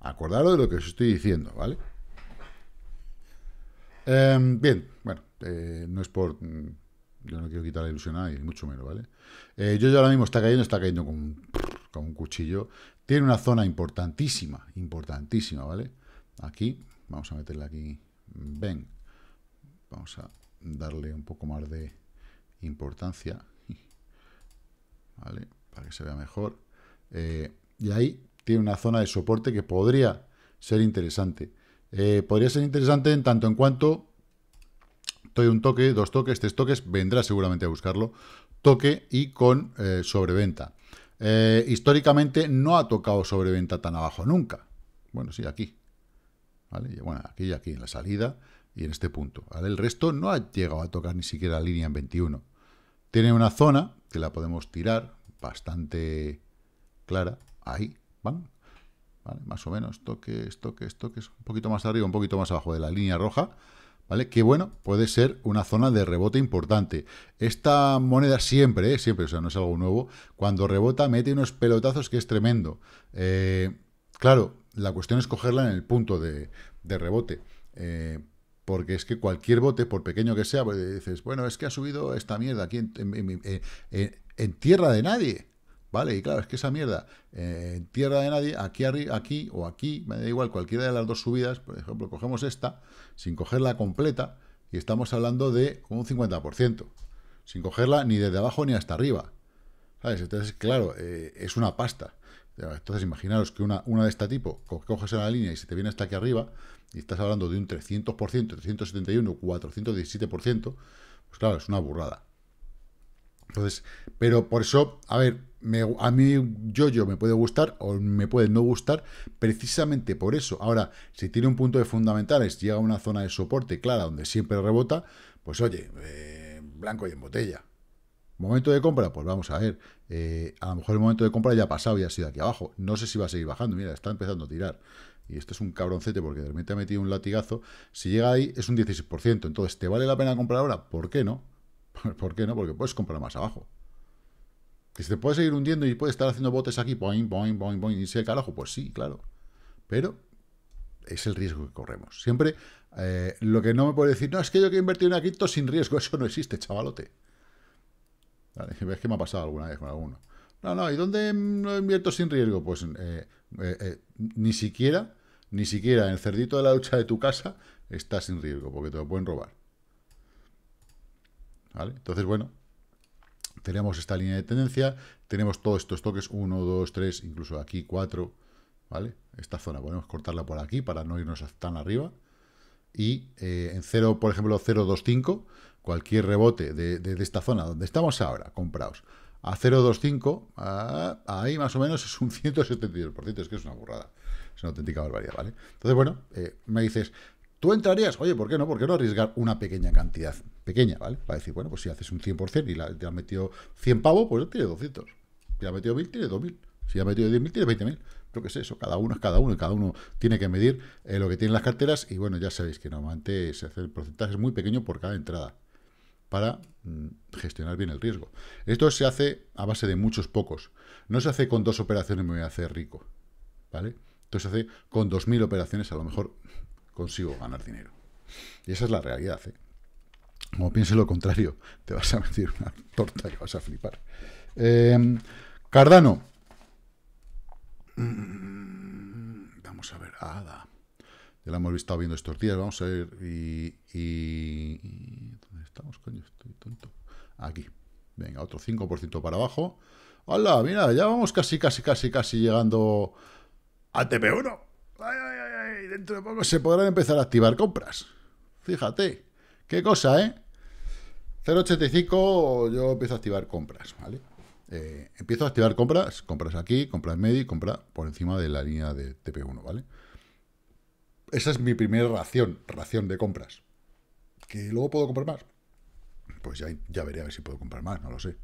Acordaros de lo que os estoy diciendo, ¿vale? Em, bien, bueno, eh, no es por... Mm, yo no quiero quitar la ilusión a nadie, mucho menos, ¿vale? Eh, yo ya ahora mismo está cayendo, está cayendo con con un cuchillo, tiene una zona importantísima, importantísima, ¿vale? Aquí, vamos a meterla aquí, ven, vamos a darle un poco más de importancia, ¿vale? Para que se vea mejor. Eh, y ahí tiene una zona de soporte que podría ser interesante. Eh, podría ser interesante en tanto en cuanto doy un toque, dos toques, tres toques, vendrá seguramente a buscarlo, toque y con eh, sobreventa. Eh, históricamente no ha tocado sobreventa tan abajo nunca. Bueno, sí, aquí. aquí y aquí, en la salida y en este punto. El resto no ha llegado a tocar ni siquiera la línea en 21. Tiene una zona que la podemos tirar bastante clara. Ahí, ¿van? Más o menos, toque, toques, toques. Un poquito más arriba, un poquito más abajo de la línea roja. ¿vale? Que bueno, puede ser una zona de rebote importante. Esta moneda siempre, ¿eh? siempre, o sea, no es algo nuevo, cuando rebota mete unos pelotazos que es tremendo. Eh, claro, la cuestión es cogerla en el punto de, rebote. Eh, porque es que cualquier bote, por pequeño que sea, pues dices, bueno, es que ha subido esta mierda aquí en tierra de nadie. ¿Vale? Y claro, es que esa mierda eh, en tierra de nadie, aquí, arriba, aquí o aquí, me da igual, cualquiera de las dos subidas, por ejemplo, cogemos esta, sin cogerla completa, y estamos hablando de un 50%, sin cogerla ni desde abajo ni hasta arriba. ¿Sabes? Entonces, claro, eh, es una pasta. Entonces, imaginaros que una, una de esta tipo, coges en la línea y se te viene hasta aquí arriba, y estás hablando de un 300%, 371, 417%, pues claro, es una burrada. Entonces, pero por eso, a ver, a mí yo, yo me puede gustar o me puede no gustar precisamente por eso. Ahora, si tiene un punto de fundamentales, llega a una zona de soporte clara donde siempre rebota, pues oye, eh, blanco y en botella. ¿Momento de compra? Pues vamos a ver. Eh, a lo mejor el momento de compra ya ha pasado y ha sido aquí abajo. No sé si va a seguir bajando. Mira, está empezando a tirar. Y esto es un cabroncete porque de repente ha metido un latigazo. Si llega ahí es un 16%. Entonces, ¿te vale la pena comprar ahora? ¿Por qué no? ¿Por qué no? Porque puedes comprar más abajo. Que se te puede seguir hundiendo y puede estar haciendo botes aquí, boing, boing, boing, boing, y se carajo, pues sí, claro. Pero es el riesgo que corremos. Siempre eh, lo que no me puede decir, no, es que yo quiero invertir en una cripto sin riesgo, eso no existe, chavalote. Vale, es que me ha pasado alguna vez con alguno. No, no, ¿y dónde mm, invierto sin riesgo? Pues eh, eh, ni siquiera, ni siquiera en el cerdito de la ducha de tu casa está sin riesgo, porque te lo pueden robar. ¿Vale? Entonces, bueno, tenemos esta línea de tendencia, tenemos todos estos toques, 1, 2, 3, incluso aquí 4, ¿vale? Esta zona podemos cortarla por aquí para no irnos tan arriba. Y eh, en 0, por ejemplo, 0,25, cualquier rebote de, esta zona donde estamos ahora, compraos, a 0,25, ah, ahí más o menos es un 172%, es que es una burrada, es una auténtica barbaridad, ¿vale? Entonces, bueno, eh, me dices, Tú entrarías, oye, ¿por qué no? ¿Por qué no arriesgar una pequeña cantidad? Pequeña, ¿vale? Para decir, bueno, pues si haces un 100% y te has metido 100 pavos, pues tiene 200. Si ha metido 1000, tiene 2000. Si ha metido 10.000, tiene 20.000. Creo que es eso, cada uno es cada uno y cada uno tiene que medir eh, lo que tienen las carteras. Y bueno, ya sabéis que normalmente se hace el porcentaje muy pequeño por cada entrada para mm, gestionar bien el riesgo. Esto se hace a base de muchos pocos. No se hace con dos operaciones me voy a hacer rico, ¿vale? Entonces se hace con 2.000 operaciones, a lo mejor consigo ganar dinero. Y esa es la realidad. ¿eh? Como piense lo contrario, te vas a meter una torta que vas a flipar. Em, Cardano. Mm, vamos a ver, Ada. Ya la hemos visto viendo estos días. Vamos a ver. Y, y, ¿Dónde estamos, coño? Estoy tonto. Aquí. Venga, otro 5% para abajo. ¡Hola! Mira, ya vamos casi, casi, casi, casi llegando a TP1. ¡Ay, ay dentro de poco se podrán empezar a activar compras. Fíjate, qué cosa, ¿eh? 0.85 yo empiezo a activar compras, ¿vale? Eh, empiezo a activar compras, compras aquí, compras medio y compra por encima de la línea de TP1, ¿vale? Esa es mi primera ración, ración de compras. ¿Que luego puedo comprar más? Pues ya, ya veré a ver si puedo comprar más, no lo sé.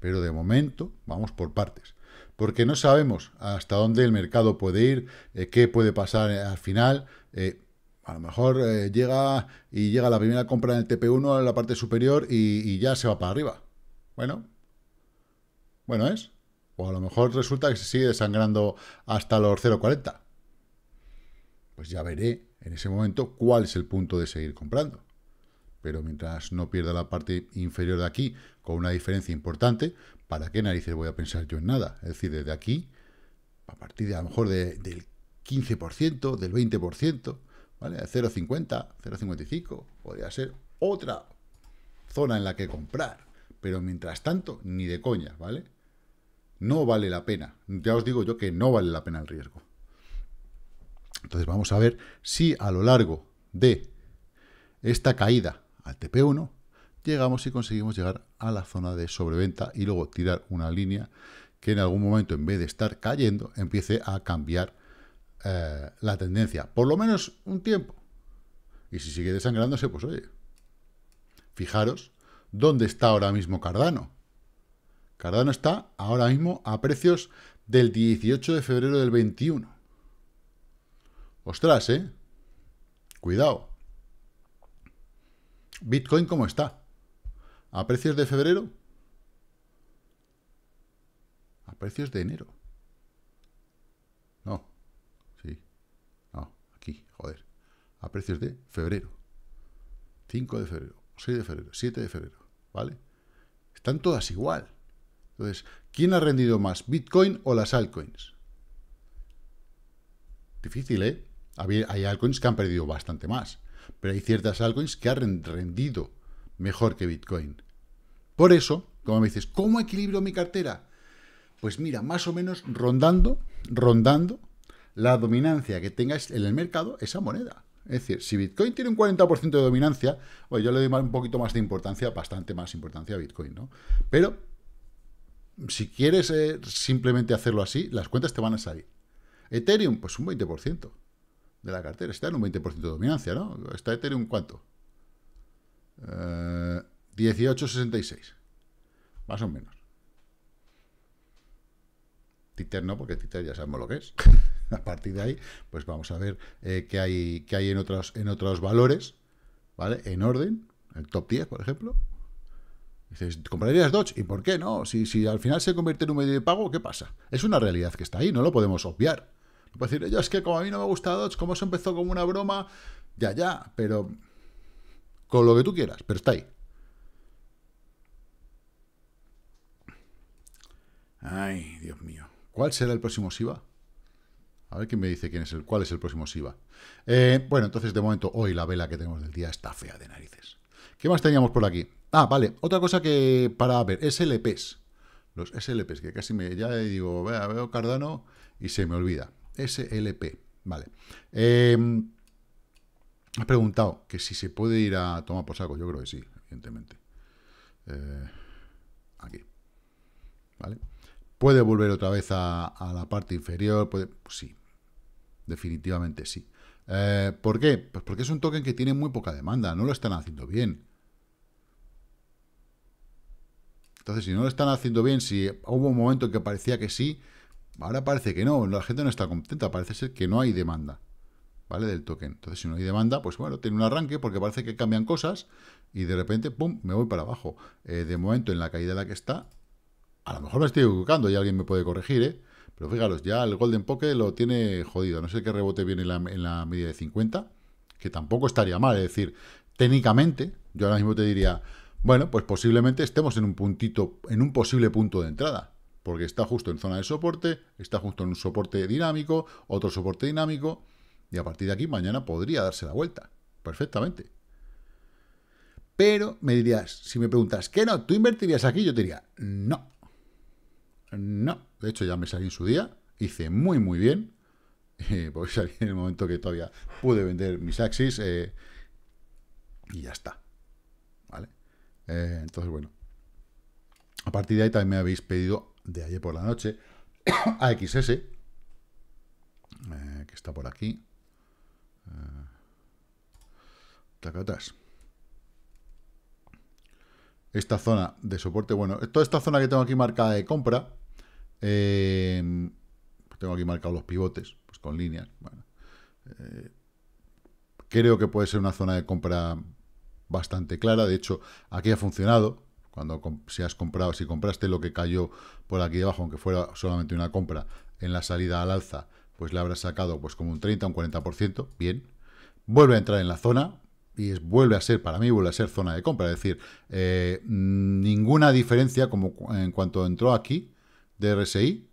Pero de momento, vamos por partes porque no sabemos hasta dónde el mercado puede ir, eh, qué puede pasar eh, al final. Eh, a lo mejor llega y llega la primera compra en el TP1 en la parte superior y, y, ya se va para arriba. Bueno, bueno es. O a lo mejor resulta que se sigue desangrando hasta los 0,40. Pues ya veré en ese momento cuál es el punto de seguir comprando pero mientras no pierda la parte inferior de aquí con una diferencia importante, ¿para qué narices voy a pensar yo en nada? Es decir, desde aquí, a partir de a lo mejor del 15%, del 20%, ¿vale? 0,50, 0,55, podría ser otra zona en la que comprar. Pero mientras tanto, ni de coña, ¿vale? No vale la pena. Ya os digo yo que no vale la pena el riesgo. Entonces vamos a ver si a lo largo de esta caída al TP1, llegamos y conseguimos llegar a la zona de sobreventa y luego tirar una línea que en algún momento, en vez de estar cayendo, empiece a cambiar eh, la tendencia, por lo menos un tiempo. Y si sigue desangrándose, pues oye, fijaros dónde está ahora mismo Cardano. Cardano está ahora mismo a precios del 18 de febrero del 21. Ostras, ¿eh? Cuidado. Bitcoin, ¿cómo está? ¿A precios de febrero? ¿A precios de enero? No. Sí. No, aquí, joder. A precios de febrero. 5 de febrero, 6 de febrero, 7 de febrero, ¿vale? Están todas igual. Entonces, ¿quién ha rendido más, Bitcoin o las altcoins? Difícil, ¿eh? Hay altcoins que han perdido bastante más pero hay ciertas altcoins que han rendido mejor que Bitcoin. Por eso, como me dices, ¿cómo equilibro mi cartera? Pues mira, más o menos rondando, rondando la dominancia que tengas en el mercado esa moneda. Es decir, si Bitcoin tiene un 40% de dominancia, yo le doy un poquito más de importancia, bastante más importancia a Bitcoin, ¿no? Pero si quieres eh, simplemente hacerlo así, las cuentas te van a salir. Ethereum, pues un 20% de la cartera. Está en un 20% de dominancia, ¿no? ¿Está Ethereum cuánto? 18,66. Eh, Más o menos. Titer no, porque Titer ya sabemos lo que es. a partir de ahí, pues vamos a ver eh, qué hay, hay en, otros, en otros valores, ¿vale? En orden, el top 10, por ejemplo. Dices, ¿comprarías Dodge? ¿Y por qué no? si al final se convierte en un medio de pago, ¿qué pasa? Es una realidad que está ahí, no lo podemos obviar. Puedo decir, yo es que como a mí no me gusta Dodge, como se empezó como una broma, ya, ya, pero con lo que tú quieras, pero está ahí. Ay, Dios mío. ¿Cuál será el próximo SIVA? A ver quién me dice quién es el, cuál es el próximo SIVA. Eh, bueno, entonces de momento hoy la vela que tenemos del día está fea de narices. ¿Qué más teníamos por aquí? Ah, vale, otra cosa que para ver, SLPs. Los SLPs, que casi me ya digo, veo Cardano y se me olvida. SLP. Vale. Eh, preguntado que si se puede ir a tomar por saco. Yo creo que sí, evidentemente. Eh, aquí. ¿Vale? ¿Puede volver otra vez a, la parte inferior? Pues sí. Definitivamente sí. Eh, ¿Por qué? Pues porque es un token que tiene muy poca demanda. No lo están haciendo bien. Entonces, si no lo están haciendo bien, si hubo un momento en que parecía que sí, Ahora parece que no, la gente no está contenta, parece ser que no hay demanda, ¿vale? Del token. Entonces, si no hay demanda, pues bueno, tiene un arranque porque parece que cambian cosas y de repente, ¡pum!, me voy para abajo. Eh, de momento, en la caída en la que está, a lo mejor me estoy equivocando y alguien me puede corregir, ¿eh? Pero fijaros, ya el Golden Pocket lo tiene jodido. No sé qué rebote viene en la, en media de 50, que tampoco estaría mal. Es decir, técnicamente, yo ahora mismo te diría, bueno, pues posiblemente estemos en un puntito, en un posible punto de entrada porque está justo en zona de soporte, está justo en un soporte dinámico, otro soporte dinámico, y a partir de aquí mañana podría darse la vuelta, perfectamente. Pero me dirías, si me preguntas, ¿qué no? ¿Tú invertirías aquí? Yo te diría, no. No. De hecho, ya me salí en su día, hice muy, muy bien, eh, porque salí en el momento que todavía pude vender mis Axis, eh, y ya está. ¿Vale? Eh, entonces, bueno. A partir de ahí también me habéis pedido de ayer por la noche, AXS, eh, que está por aquí. Eh, atrás. Esta zona de soporte, bueno, toda esta zona que tengo aquí marcada de compra, em, pues tengo aquí marcados los pivotes, pues con líneas, bueno, eh, creo que puede ser una zona de compra bastante clara, de hecho, aquí ha funcionado, cuando si has comprado, si compraste lo que cayó por aquí debajo, aunque fuera solamente una compra en la salida al alza, pues le habrás sacado pues como un 30, un 40%, bien. Vuelve a entrar en la zona y es, vuelve a ser, para mí vuelve a ser zona de compra. Es decir, eh, ninguna diferencia como en cuanto entró aquí de RSI,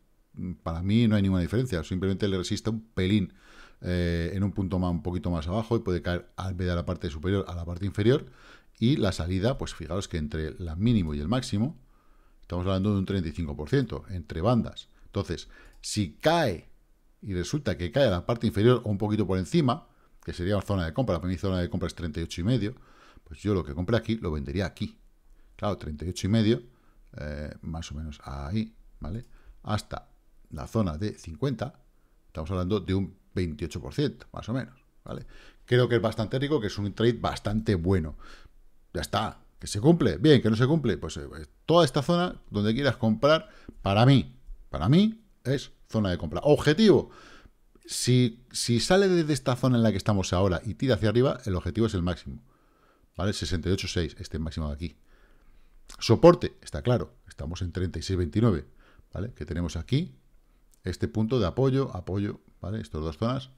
para mí no hay ninguna diferencia. Simplemente le resiste un pelín eh, en un punto más, un poquito más abajo y puede caer al vez de la parte superior a la parte inferior y la salida, pues fijaros que entre la mínimo y el máximo, estamos hablando de un 35%, entre bandas. Entonces, si cae y resulta que cae a la parte inferior o un poquito por encima, que sería la zona de compra, la primera zona de compra es 38,5, pues yo lo que compré aquí lo vendería aquí. Claro, 38,5, eh, más o menos ahí, ¿vale? Hasta la zona de 50, estamos hablando de un 28%, más o menos, ¿vale? Creo que es bastante rico, que es un trade bastante bueno. Ya está. Que se cumple. Bien, que no se cumple. Pues, eh, pues toda esta zona donde quieras comprar, para mí, para mí es zona de compra. Objetivo. Si, si sale desde esta zona en la que estamos ahora y tira hacia arriba, el objetivo es el máximo. ¿Vale? 68.6, este máximo de aquí. Soporte, está claro, estamos en 36.29, ¿vale? Que tenemos aquí este punto de apoyo, apoyo, ¿vale? Estas dos zonas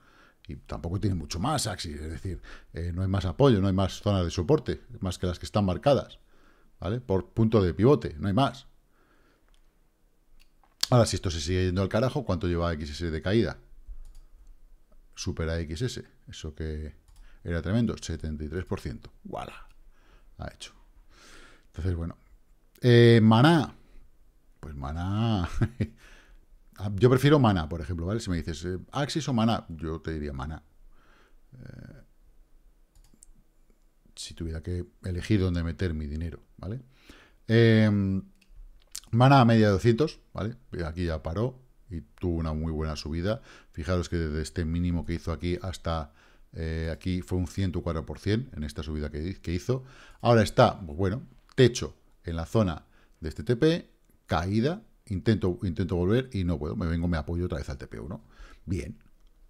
y tampoco tiene mucho más Axis, es decir, eh, no hay más apoyo, no hay más zonas de soporte, más que las que están marcadas, ¿vale? Por punto de pivote, no hay más. Ahora, si esto se sigue yendo al carajo, ¿cuánto lleva XS de caída? Supera XS, eso que era tremendo, 73%. ¡Wala! Ha hecho. Entonces, bueno. Eh, maná. Pues maná... Ah, yo prefiero Mana, por ejemplo, ¿vale? Si me dices eh, Axis o Mana, yo te diría Mana. Eh, si tuviera que elegir dónde meter mi dinero, ¿vale? Em, mana a media de 200, ¿vale? Aquí ya paró y tuvo una muy buena subida. Fijaros que desde este mínimo que hizo aquí hasta eh, aquí fue un 104% en esta subida que, que hizo. Ahora está, pues bueno, techo en la zona de este TP, caída, intento, intento volver y no puedo, me vengo, me apoyo otra vez al TP1. Bien,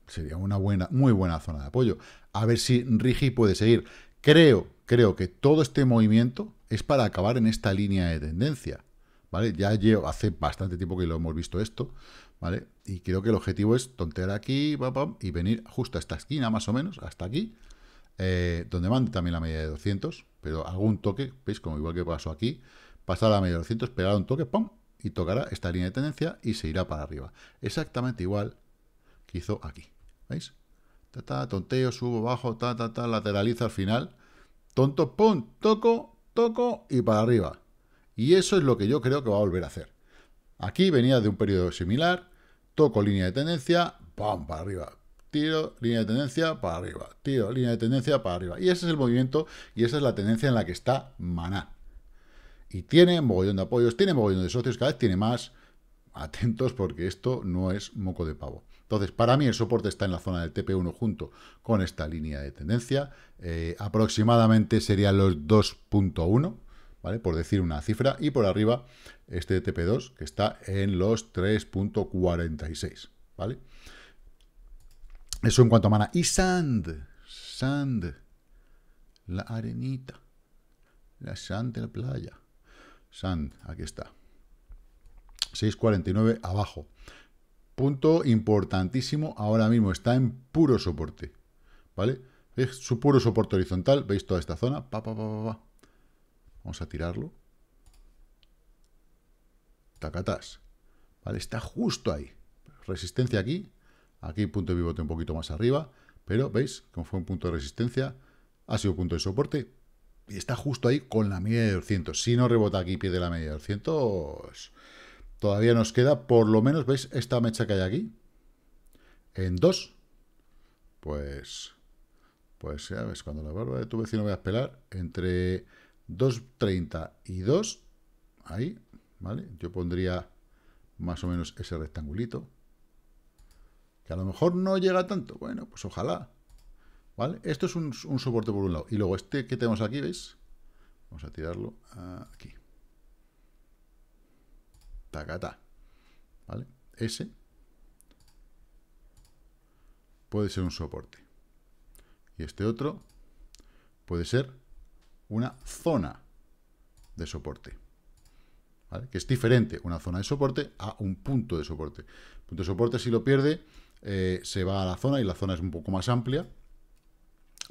sería una buena, muy buena zona de apoyo. A ver si Rigi puede seguir. Creo, creo que todo este movimiento es para acabar en esta línea de tendencia. ¿Vale? Ya llevo, hace bastante tiempo que lo hemos visto esto, ¿vale? Y creo que el objetivo es tontear aquí, y venir justo a esta esquina, más o menos, hasta aquí, eh, donde mande también la media de 200, pero algún toque, ¿veis? Como igual que pasó aquí, pasar a la media de 200, pegar un toque, ¡pum! y tocará esta línea de tendencia y se irá para arriba. Exactamente igual que hizo aquí. ¿Veis? Ta, tonteo, subo, bajo, ta, ta, lateraliza al final. Tonto, pum, toco, toco y para arriba. Y eso es lo que yo creo que va a volver a hacer. Aquí venía de un periodo similar, toco línea de tendencia, pam, para arriba. Tiro, línea de tendencia, para arriba. Tiro, línea de tendencia, para arriba. Y ese es el movimiento y esa es la tendencia en la que está Maná. Y tiene mogollón de apoyos, tiene mogollón de socios, cada vez tiene más. Atentos porque esto no es moco de pavo. Entonces, para mí el soporte está en la zona del TP1 junto con esta línea de tendencia. Eh, aproximadamente serían los 2.1, ¿vale? Por decir una cifra. Y por arriba este TP2 que está en los 3.46, ¿vale? Eso en cuanto a mana. Y sand, sand, la arenita, la sand de la playa. Sand, aquí está. 6.49 abajo. Punto importantísimo, ahora mismo está en puro soporte. ¿Vale? Es su puro soporte horizontal, veis toda esta zona. Vamos a tirarlo. Tacatas. ¿Vale? Está justo ahí. Resistencia aquí. Aquí punto de pivote un poquito más arriba. Pero, ¿veis? Como fue un punto de resistencia, ha sido punto de soporte y está justo ahí con la media de 200. Si no rebota aquí pierde la media de 200, todavía nos queda, por lo menos, ¿veis esta mecha que hay aquí? En 2. Pues, pues ya ves, cuando la barba de tu vecino a pelar, entre 2.30 y 2, ahí, ¿vale? Yo pondría más o menos ese rectangulito. Que a lo mejor no llega tanto. Bueno, pues ojalá. ¿Vale? Esto es un, soporte por un lado. Y luego este que tenemos aquí, ¿ves? Vamos a tirarlo aquí. Tacata. ¿Vale? Ese puede ser un soporte. Y este otro puede ser una zona de soporte. ¿Vale? Que es diferente una zona de soporte a un punto de soporte. El punto de soporte, si lo pierde, eh, se va a la zona y la zona es un poco más amplia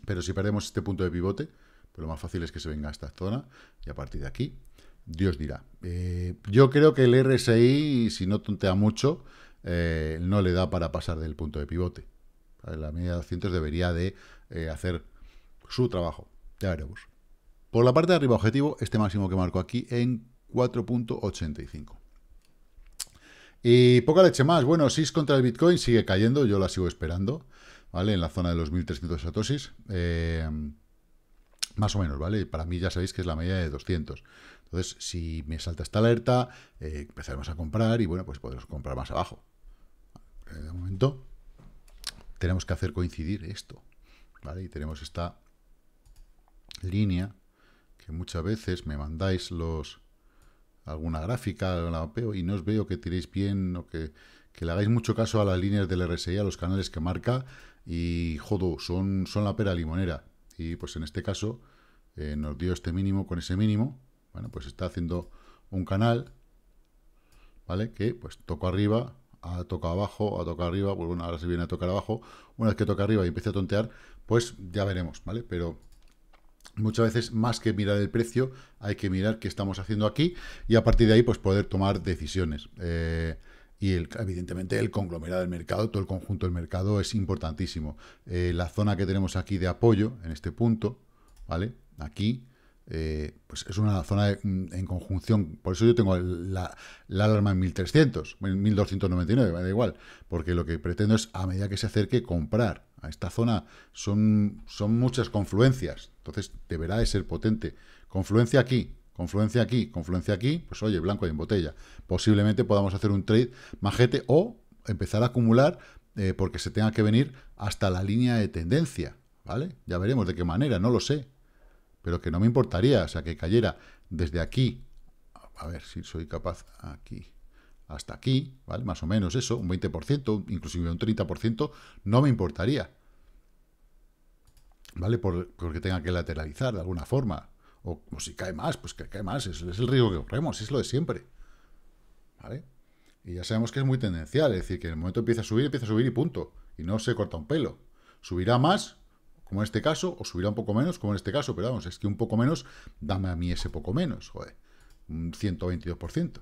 pero si perdemos este punto de pivote, pues lo más fácil es que se venga a esta zona y a partir de aquí, Dios dirá. Eh, yo creo que el RSI, si no tontea mucho, eh, no le da para pasar del punto de pivote. La media de 200 debería de eh, hacer su trabajo. Ya veremos. Por la parte de arriba, objetivo, este máximo que marco aquí en 4.85. Y poca leche más. Bueno, es contra el Bitcoin sigue cayendo, yo la sigo esperando. ¿vale? En la zona de los 1300 satosis, eh, más o menos, ¿vale? para mí ya sabéis que es la media de 200. Entonces, si me salta esta alerta, eh, empezaremos a comprar y, bueno, pues podremos comprar más abajo. Eh, de momento, tenemos que hacer coincidir esto, ¿vale? Y tenemos esta línea que muchas veces me mandáis los alguna gráfica, la apeo y no os veo que tiréis bien o que, que, le hagáis mucho caso a las líneas del RSI, a los canales que marca, y jodo, son, son la pera limonera. Y pues en este caso eh, nos dio este mínimo con ese mínimo. Bueno, pues está haciendo un canal, ¿vale? Que pues toco arriba, a toca abajo, a toca arriba, pues bueno, ahora se viene a tocar abajo. Una vez que toca arriba y empiece a tontear, pues ya veremos, ¿vale? Pero muchas veces más que mirar el precio, hay que mirar qué estamos haciendo aquí y a partir de ahí pues poder tomar decisiones. Eh, y evidentemente el conglomerado del mercado, todo el conjunto del mercado es importantísimo. Eh, la zona que tenemos aquí de apoyo, en este punto, ¿vale? Aquí, eh, pues es una zona mm, en conjunción, por eso yo tengo la, la, alarma en 1300, en 1299, da igual, porque lo que pretendo es a medida que se acerque comprar. A esta zona son, son muchas confluencias, entonces deberá de ser potente. Confluencia aquí, confluencia aquí, confluencia aquí, pues oye, blanco y en botella. Posiblemente podamos hacer un trade majete o empezar a acumular eh, porque se tenga que venir hasta la línea de tendencia, ¿vale? Ya veremos de qué manera, no lo sé. Pero que no me importaría, o sea, que cayera desde aquí, a ver si soy capaz, aquí, hasta aquí, ¿vale? Más o menos eso, un 20%, inclusive un 30%, no me importaría. ¿Vale? porque tenga que lateralizar de alguna forma. O, si cae más, pues que cae más. Es, es el riesgo que corremos, es lo de siempre. ¿Vale? Y ya sabemos que es muy tendencial, es decir, que en el momento empieza a subir, empieza a subir y punto. Y no se corta un pelo. Subirá más, como en este caso, o subirá un poco menos, como en este caso, pero vamos, es que un poco menos, dame a mí ese poco menos, joder, un 122%.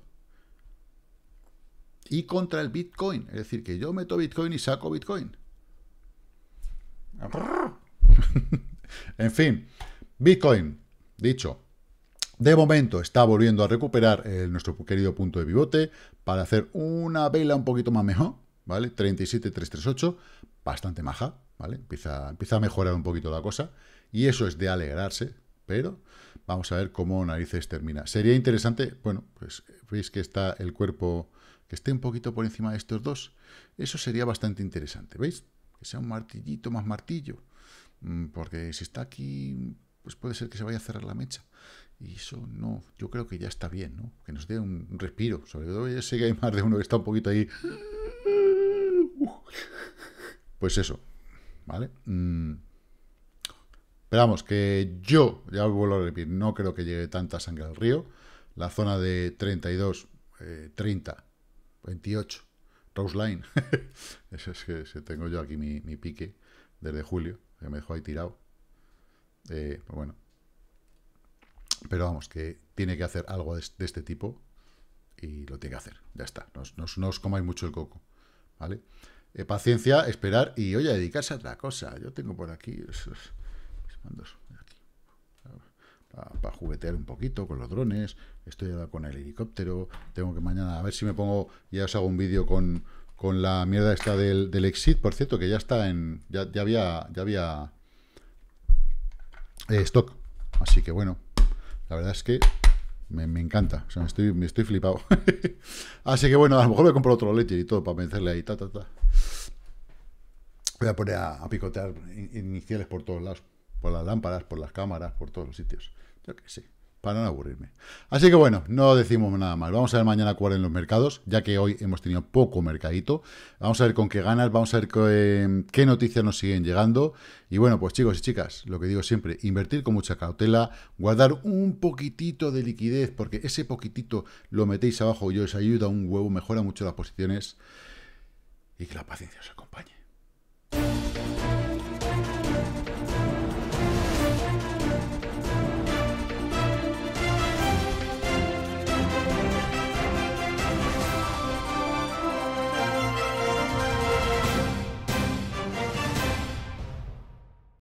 Y contra el Bitcoin, es decir, que yo meto Bitcoin y saco Bitcoin. en fin, Bitcoin, Dicho, de momento está volviendo a recuperar eh, nuestro querido punto de pivote para hacer una vela un poquito más mejor, ¿vale? 37338, bastante maja, ¿vale? Empieza, empieza a mejorar un poquito la cosa y eso es de alegrarse, pero vamos a ver cómo narices termina. Sería interesante, bueno, pues veis que está el cuerpo que esté un poquito por encima de estos dos, eso sería bastante interesante, ¿veis? Que sea un martillito más martillo, mm, porque si está aquí pues puede ser que se vaya a cerrar la mecha. Y eso no, yo creo que ya está bien, ¿no? Que nos dé un respiro. Sobre todo yo sé que hay más de uno que está un poquito ahí. Pues eso, ¿vale? Esperamos mm. que yo, ya vuelvo a repetir, no creo que llegue tanta sangre al río. La zona de 32, 30, 28, Rose Line. eso es que tengo yo aquí mi, mi pique desde julio, que me dejó ahí tirado. Eh, pues bueno. Pero vamos, que tiene que hacer algo de, este tipo y lo tiene que hacer. Ya está. No, os comáis mucho el coco. ¿Vale? Eh, paciencia, esperar y, oye, dedicarse a otra cosa. Yo tengo por aquí mandos. para, juguetear un poquito con los drones. Estoy ahora con el helicóptero. Tengo que mañana a ver si me pongo. Ya os hago un vídeo con, la mierda esta del, del, Exit, por cierto, que ya está en. Ya, ya había. Ya había stock. Así que bueno, la verdad es que me, encanta. O sea, me estoy, me estoy flipado. Así que bueno, a lo mejor voy a comprar otro leche y todo para vencerle ahí. Ta, ta, ta. Voy a poner a, picotear iniciales por todos lados. Por las lámparas, por las cámaras, por todos los sitios. Yo que sí para no aburrirme. Así que bueno, no decimos nada más. Vamos a ver mañana cuál en los mercados, ya que hoy hemos tenido poco mercadito. Vamos a ver con qué ganas, vamos a ver qué, noticias nos siguen llegando. Y bueno, pues chicos y chicas, lo que digo siempre, invertir con mucha cautela, guardar un poquitito de liquidez, porque ese poquitito lo metéis abajo y os ayuda un huevo, mejora mucho las posiciones. Y que la paciencia os acompañe.